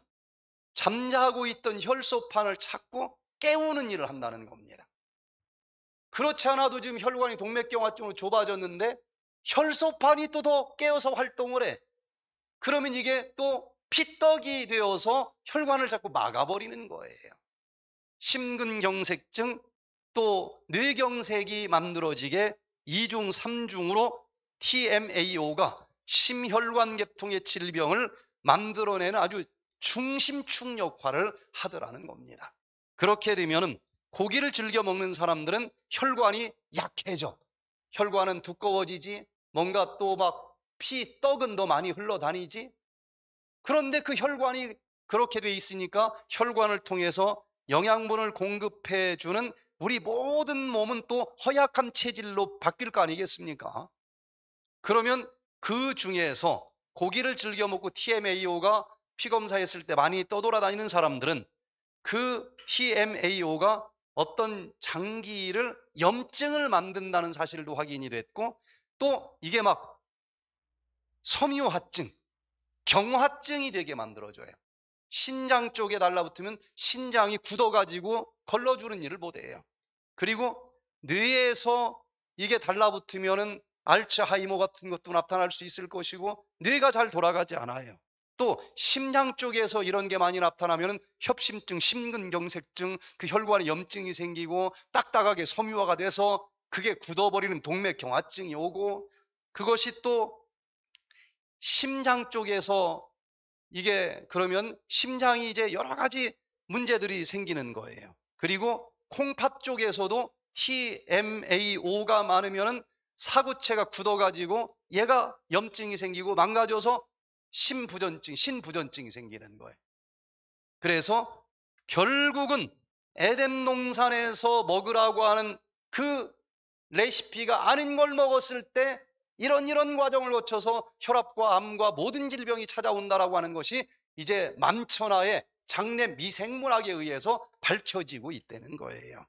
잠자고 있던 혈소판을 찾고 깨우는 일을 한다는 겁니다. 그렇지 않아도 지금 혈관이 동맥경화 쪽으로 좁아졌는데 혈소판이 또 더 깨어서 활동을 해. 그러면 이게 또 피떡이 되어서 혈관을 자꾸 막아버리는 거예요. 심근경색증 또 뇌경색이 만들어지게 2중, 3중으로 TMAO가 심혈관계통의 질병을 만들어내는 아주 중심축 역할을 하더라는 겁니다. 그렇게 되면 고기를 즐겨 먹는 사람들은 혈관이 약해져. 혈관은 두꺼워지지, 뭔가 또 막 피, 떡은 더 많이 흘러다니지. 그런데 그 혈관이 그렇게 돼 있으니까 혈관을 통해서 영양분을 공급해주는 우리 모든 몸은 또 허약한 체질로 바뀔 거 아니겠습니까? 그러면 그 중에서 고기를 즐겨 먹고 TMAO가 피검사 했을 때 많이 떠돌아다니는 사람들은 그 TMAO가 어떤 장기를 염증을 만든다는 사실도 확인이 됐고 또 이게 막 섬유화증, 경화증이 되게 만들어줘요. 신장 쪽에 달라붙으면 신장이 굳어가지고 걸러주는 일을 못해요. 그리고 뇌에서 이게 달라붙으면은 알츠하이머 같은 것도 나타날 수 있을 것이고 뇌가 잘 돌아가지 않아요. 또 심장 쪽에서 이런 게 많이 나타나면 협심증, 심근경색증, 그 혈관에 염증이 생기고 딱딱하게 섬유화가 돼서 그게 굳어버리는 동맥경화증이 오고 그것이 또 심장 쪽에서 이게 그러면 심장이 이제 여러 가지 문제들이 생기는 거예요. 그리고 콩팥 쪽에서도 TMAO가 많으면 사구체가 굳어가지고 얘가 염증이 생기고 망가져서 신부전증, 신부전증이 생기는 거예요. 그래서 결국은 에덴 농산에서 먹으라고 하는 그 레시피가 아닌 걸 먹었을 때 이런 이런 과정을 거쳐서 혈압과 암과 모든 질병이 찾아온다라고 하는 것이 이제 만천하에 장내 미생물학에 의해서 밝혀지고 있다는 거예요.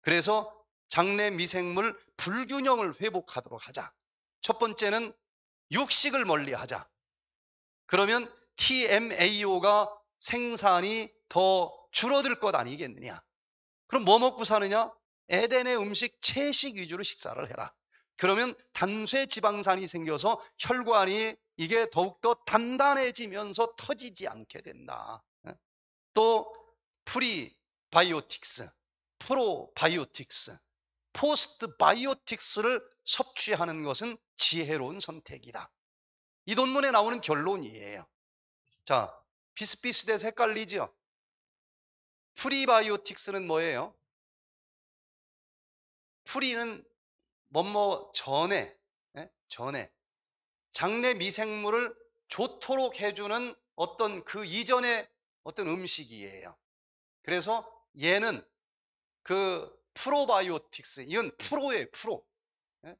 그래서 장내 미생물 불균형을 회복하도록 하자. 첫 번째는 육식을 멀리 하자. 그러면 TMAO가 생산이 더 줄어들 것 아니겠느냐. 그럼 뭐 먹고 사느냐? 에덴의 음식 채식 위주로 식사를 해라. 그러면 단쇠 지방산이 생겨서 혈관이 이게 더욱더 단단해지면서 터지지 않게 된다. 또 프리바이오틱스, 프로바이오틱스, 포스트바이오틱스를 섭취하는 것은 지혜로운 선택이다. 이 논문에 나오는 결론이에요. 자, 비슷비슷해서 헷갈리죠? 프리바이오틱스는 뭐예요? 프리는 뭐뭐 전에, 예? 전에 장내 미생물을 좋도록 해주는 어떤 그 이전의 어떤 음식이에요. 그래서 얘는 그 프로바이오틱스, 이건 프로예요, 프로. 예?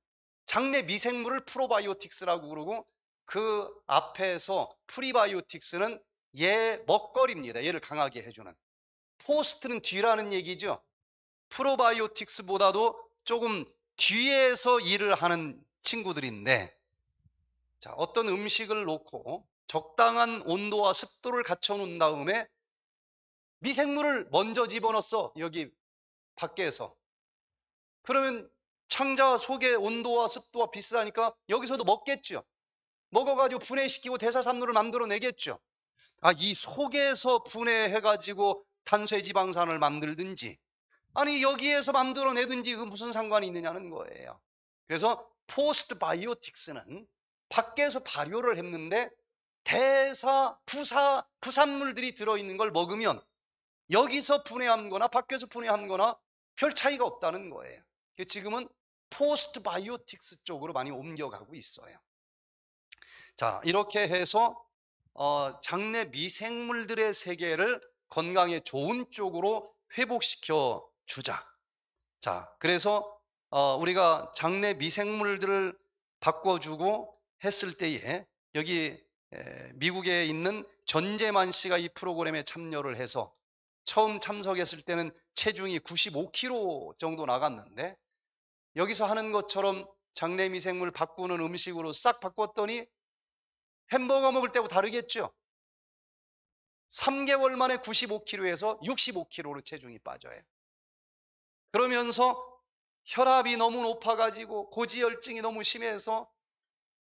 장내 미생물을 프로바이오틱스라고 그러고 그 앞에서 프리바이오틱스는 얘 먹거리입니다. 얘를 강하게 해주는. 포스트는 뒤라는 얘기죠. 프로바이오틱스보다도 조금 뒤에서 일을 하는 친구들인데 자 어떤 음식을 놓고 적당한 온도와 습도를 갖춰놓은 다음에 미생물을 먼저 집어넣었어 여기 밖에서 그러면 창자 속의 온도와 습도와 비슷하니까 여기서도 먹겠죠 먹어가지고 분해시키고 대사산물을 만들어내겠죠 아 이 속에서 분해해가지고 탄쇄지방산을 만들든지 아니 여기에서 만들어내든지 그 무슨 상관이 있느냐는 거예요 그래서 포스트 바이오틱스는 밖에서 발효를 했는데 대사, 부사, 부산물들이 들어있는 걸 먹으면 여기서 분해한 거나 밖에서 분해한 거나 별 차이가 없다는 거예요. 지금은 포스트 바이오틱스 쪽으로 많이 옮겨가고 있어요. 자, 이렇게 해서 어, 장내 미생물들의 세계를 건강에 좋은 쪽으로 회복시켜 주자. 자, 그래서 어, 우리가 장내 미생물들을 바꿔주고 했을 때에 여기 미국에 있는 전재만 씨가 이 프로그램에 참여를 해서 처음 참석했을 때는 체중이 95kg 정도 나갔는데 여기서 하는 것처럼 장내 미생물 바꾸는 음식으로 싹 바꿨더니 햄버거 먹을 때하고 다르겠죠. 3개월 만에 95kg에서 65kg로 체중이 빠져요. 그러면서 혈압이 너무 높아가지고 고지혈증이 너무 심해서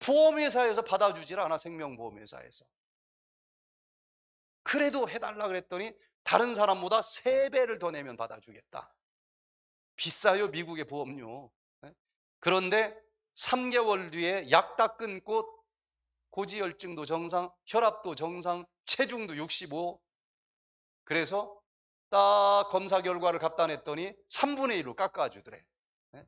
보험회사에서 받아주질 않아 생명보험회사에서 그래도 해달라 그랬더니 다른 사람보다 3배를더 내면 받아주겠다 비싸요 미국의 보험료 예? 그런데 3개월 뒤에 약 다 끊고 고지혈증도 정상, 혈압도 정상, 체중도 65 그래서 딱 검사 결과를 갑다냈더니 3분의 1로 깎아주더래 예?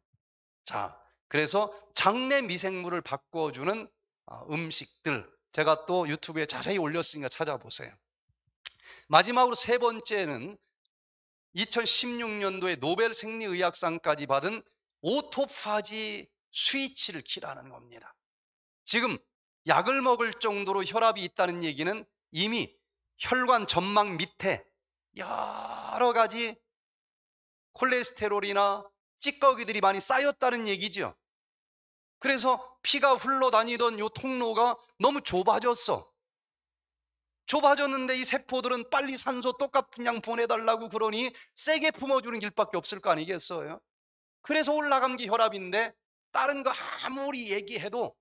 자 그래서 장내 미생물을 바꿔주는 어, 음식들 제가 또 유튜브에 자세히 올렸으니까 찾아보세요. 마지막으로 세 번째는 2016년도에 노벨 생리의학상까지 받은 오토파지 스위치를 키라는 겁니다. 지금 약을 먹을 정도로 혈압이 있다는 얘기는 이미 혈관 점막 밑에 여러 가지 콜레스테롤이나 찌꺼기들이 많이 쌓였다는 얘기죠. 그래서 피가 흘러다니던 요 통로가 너무 좁아졌어. 좁아졌는데 이 세포들은 빨리 산소 똑같은 양 보내달라고 그러니 세게 품어주는 길밖에 없을 거 아니겠어요? 그래서 올라간 게 혈압인데 다른 거 아무리 얘기해도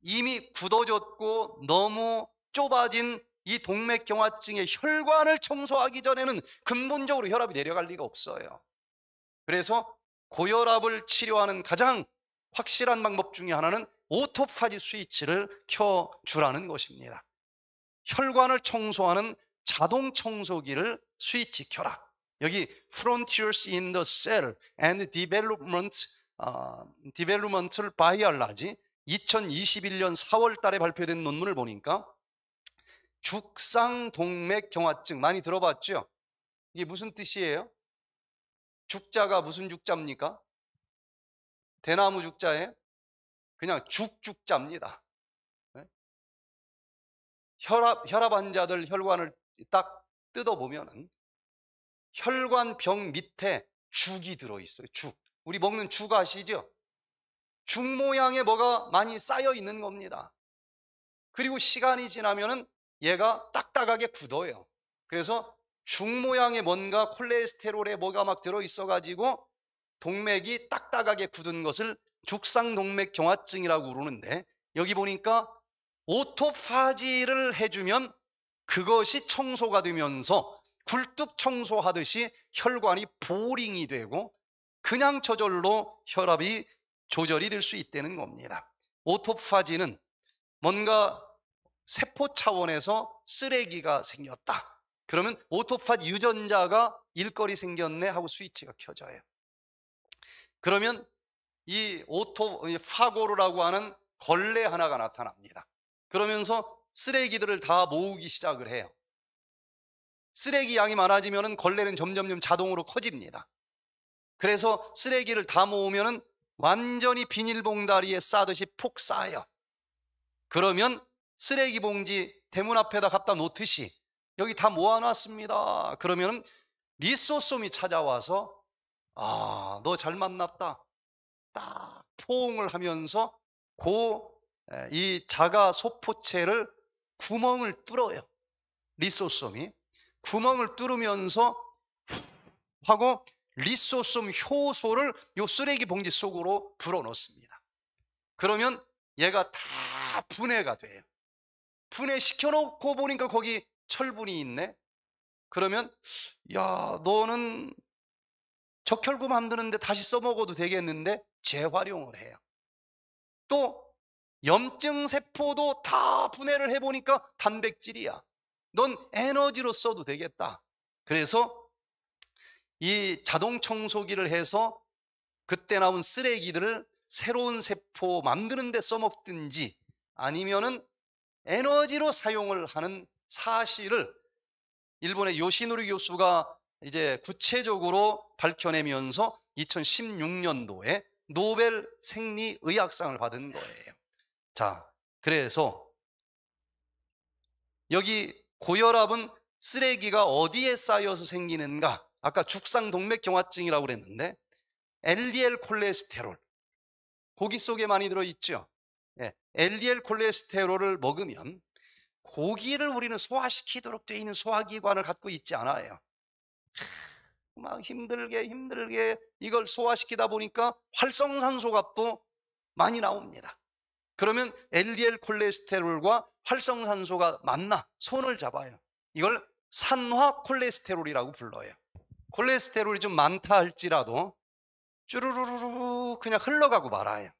이미 굳어졌고 너무 좁아진 이 동맥경화증의 혈관을 청소하기 전에는 근본적으로 혈압이 내려갈 리가 없어요. 그래서 고혈압을 치료하는 가장 확실한 방법 중의 하나는 오토파지 스위치를 켜주라는 것입니다. 혈관을 청소하는 자동 청소기를 스위치 켜라. 여기 Frontiers in the Cell and Development, 어, Developmental b i o l 2021년 4월 달에 발표된 논문을 보니까 죽상동맥경화증 많이 들어봤죠? 이게 무슨 뜻이에요? 죽자가 무슨 죽자입니까? 대나무 죽자에 그냥 죽죽자입니다. 네? 예? 혈압, 혈압 환자들 혈관을 딱 뜯어보면은 혈관병 밑에 죽이 들어있어요. 죽. 우리 먹는 죽 아시죠? 죽 모양의 뭐가 많이 쌓여 있는 겁니다. 그리고 시간이 지나면은 얘가 딱딱하게 굳어요. 그래서 중 모양의 뭔가 콜레스테롤에 뭐가 막 들어있어가지고 동맥이 딱딱하게 굳은 것을 죽상동맥 경화증이라고 그러는데 여기 보니까 오토파지를 해주면 그것이 청소가 되면서 굴뚝 청소하듯이 혈관이 보링이 되고 그냥 저절로 혈압이 조절이 될 수 있다는 겁니다. 오토파지는 뭔가 세포 차원에서 쓰레기가 생겼다. 그러면 오토팟 유전자가 일거리 생겼네 하고 스위치가 켜져요. 그러면 이 오토 파고르라고 하는 걸레 하나가 나타납니다. 그러면서 쓰레기들을 다 모으기 시작을 해요. 쓰레기 양이 많아지면 걸레는 점점점 자동으로 커집니다. 그래서 쓰레기를 다 모으면 완전히 비닐봉다리에 싸듯이 폭 쌓여. 그러면 쓰레기 봉지 대문 앞에다 갖다 놓듯이 여기 다 모아놨습니다. 그러면 리소솜이 찾아와서 아, 너 잘 만났다. 딱 포옹을 하면서 고 이 자가 소포체를 구멍을 뚫어요. 리소솜이 구멍을 뚫으면서 하고 리소솜 효소를 요 쓰레기 봉지 속으로 불어 넣습니다. 그러면 얘가 다 분해가 돼요. 분해시켜 놓고 보니까 거기 철분이 있네? 그러면 야 너는 적혈구 만드는데 다시 써먹어도 되겠는데 재활용을 해요 또 염증 세포도 다 분해를 해보니까 단백질이야 넌 에너지로 써도 되겠다 그래서 이 자동 청소기를 해서 그때 나온 쓰레기들을 새로운 세포 만드는 데 써먹든지 아니면은 에너지로 사용을 하는 사실을 일본의 요시노리 교수가 이제 구체적으로 밝혀내면서 2016년도에 노벨 생리의학상을 받은 거예요. 자, 그래서 여기 고혈압은 쓰레기가 어디에 쌓여서 생기는가? 아까 죽상 동맥 경화증이라고 그랬는데 LDL 콜레스테롤 고기 속에 많이 들어 있죠. 예, LDL 콜레스테롤을 먹으면 고기를 우리는 소화시키도록 되어 있는 소화기관을 갖고 있지 않아요. 막 힘들게 힘들게 이걸 소화시키다 보니까 활성산소가또 많이 나옵니다. 그러면 LDL 콜레스테롤과 활성산소가 만나 손을 잡아요. 이걸 산화 콜레스테롤이라고 불러요. 콜레스테롤이 좀 많다 할지라도 쭈루루루루 그냥 흘러가고 말아요.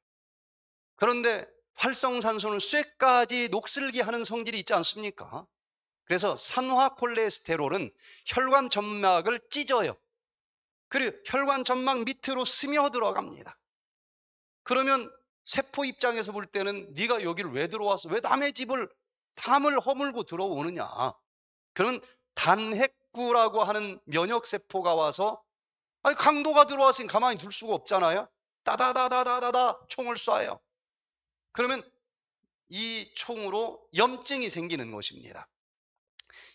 그런데 활성산소는 쇠까지 녹슬게 하는 성질이 있지 않습니까? 그래서 산화 콜레스테롤은 혈관 점막을 찢어요. 그리고 혈관 점막 밑으로 스며 들어갑니다. 그러면 세포 입장에서 볼 때는 네가 여기를 왜 들어와서 왜 남의 집을 담을 허물고 들어오느냐. 그러면 단핵구라고 하는 면역세포가 와서 아니 강도가 들어왔으니 가만히 둘 수가 없잖아요. 따다다다다다다 총을 쏴요. 그러면 이 총으로 염증이 생기는 것입니다.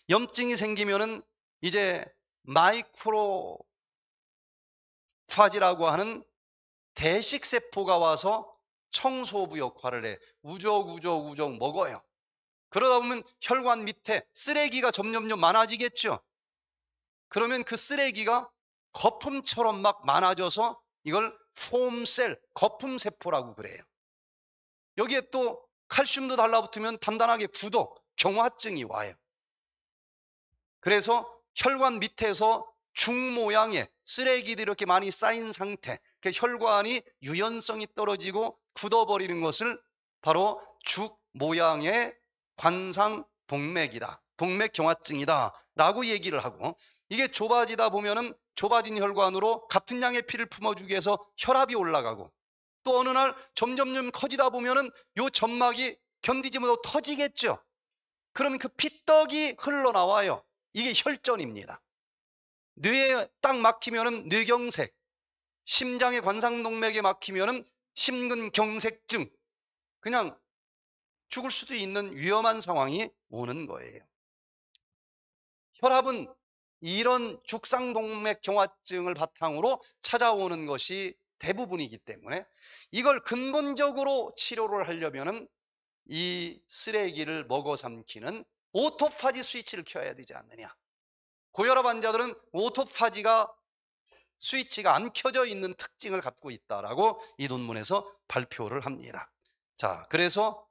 염증이 생기면은 이제 마이크로파지라고 하는 대식세포가 와서 청소부 역할을 해. 우적우적우적 먹어요. 그러다 보면 혈관 밑에 쓰레기가 점점점 많아지겠죠. 그러면 그 쓰레기가 거품처럼 막 많아져서 이걸 폼셀, 거품세포라고 그래요. 여기에 또 칼슘도 달라붙으면 단단하게 부독, 경화증이 와요. 그래서 혈관 밑에서 중 모양의 쓰레기들이 이렇게 많이 쌓인 상태, 그 혈관이 유연성이 떨어지고 굳어버리는 것을 바로 죽 모양의 관상 동맥이다. 동맥 경화증이다. 라고 얘기를 하고 이게 좁아지다 보면은 좁아진 혈관으로 같은 양의 피를 품어주기 위해서 혈압이 올라가고 또 어느 날 점점점 커지다 보면은 요 점막이 견디지 못하고 터지겠죠. 그러면 그 피떡이 흘러나와요. 이게 혈전입니다. 뇌에 딱 막히면은 뇌경색, 심장의 관상동맥에 막히면은 심근경색증, 그냥 죽을 수도 있는 위험한 상황이 오는 거예요. 혈압은 이런 죽상동맥 경화증을 바탕으로 찾아오는 것이 대부분이기 때문에 이걸 근본적으로 치료를 하려면은 이 쓰레기를 먹어 삼키는 오토파지 스위치를 켜야 되지 않느냐. 고혈압 환자들은 오토파지가 스위치가 안 켜져 있는 특징을 갖고 있다라고 이 논문에서 발표를 합니다. 자, 그래서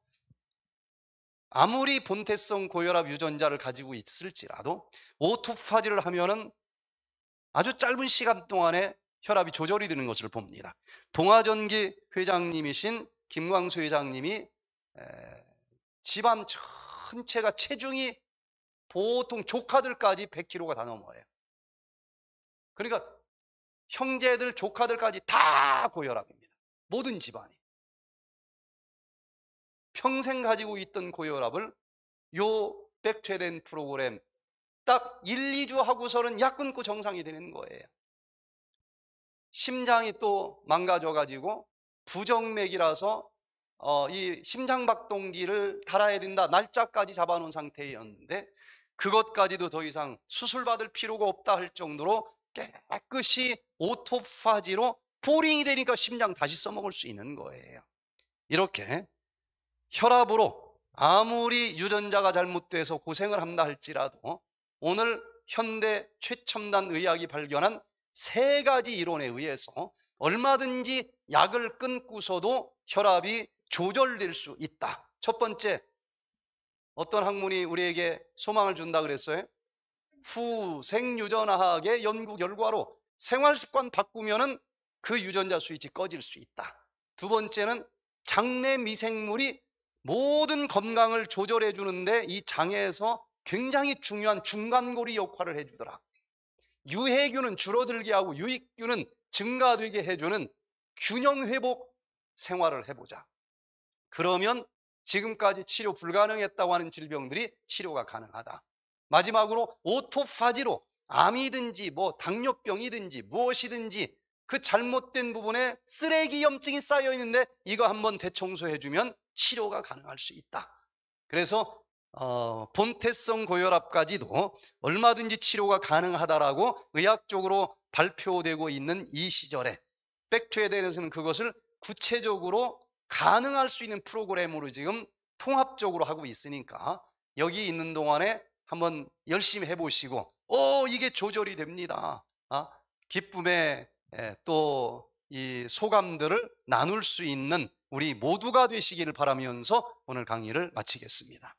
아무리 본태성 고혈압 유전자를 가지고 있을지라도 오토파지를 하면은 아주 짧은 시간 동안에 혈압이 조절이 되는 것을 봅니다. 동아전기 회장님이신 김광수 회장님이 집안 전체가 체중이 보통 조카들까지 100kg가 다 넘어요. 그러니까 형제들, 조카들까지 다 고혈압입니다. 모든 집안이. 평생 가지고 있던 고혈압을 요 백퇴된 프로그램 딱 1, 2주 하고서는 약 끊고 정상이 되는 거예요. 심장이 또 망가져가지고 부정맥이라서 어, 이 심장박동기를 달아야 된다 날짜까지 잡아놓은 상태였는데 그것까지도 더 이상 수술받을 필요가 없다 할 정도로 깨끗이 오토파지로 포링이 되니까 심장 다시 써먹을 수 있는 거예요 이렇게 혈압으로 아무리 유전자가 잘못돼서 고생을 한다 할지라도 오늘 현대 최첨단 의학이 발견한 세 가지 이론에 의해서 얼마든지 약을 끊고서도 혈압이 조절될 수 있다. 첫 번째, 어떤 학문이 우리에게 소망을 준다 그랬어요? 후생유전학의 화 연구 결과로 생활습관 바꾸면그 유전자 스위치 꺼질 수 있다. 두 번째는 장내 미생물이 모든 건강을 조절해 주는데 이 장에서 굉장히 중요한 중간고리 역할을 해주더라. 유해균은 줄어들게 하고 유익균은 증가되게 해주는 균형회복 생활을 해보자. 그러면 지금까지 치료 불가능했다고 하는 질병들이 치료가 가능하다. 마지막으로 오토파지로 암이든지 뭐 당뇨병이든지 무엇이든지 그 잘못된 부분에 쓰레기 염증이 쌓여 있는데 이거 한번 대청소해주면 치료가 가능할 수 있다. 그래서 어, 본태성 고혈압까지도 얼마든지 치료가 가능하다라고 의학적으로 발표되고 있는 이 시절에 백투에 대해서는 그것을 구체적으로 가능할 수 있는 프로그램으로 지금 통합적으로 하고 있으니까 여기 있는 동안에 한번 열심히 해보시고 어 이게 조절이 됩니다 아, 기쁨에또이 예, 소감들을 나눌 수 있는 우리 모두가 되시기를 바라면서 오늘 강의를 마치겠습니다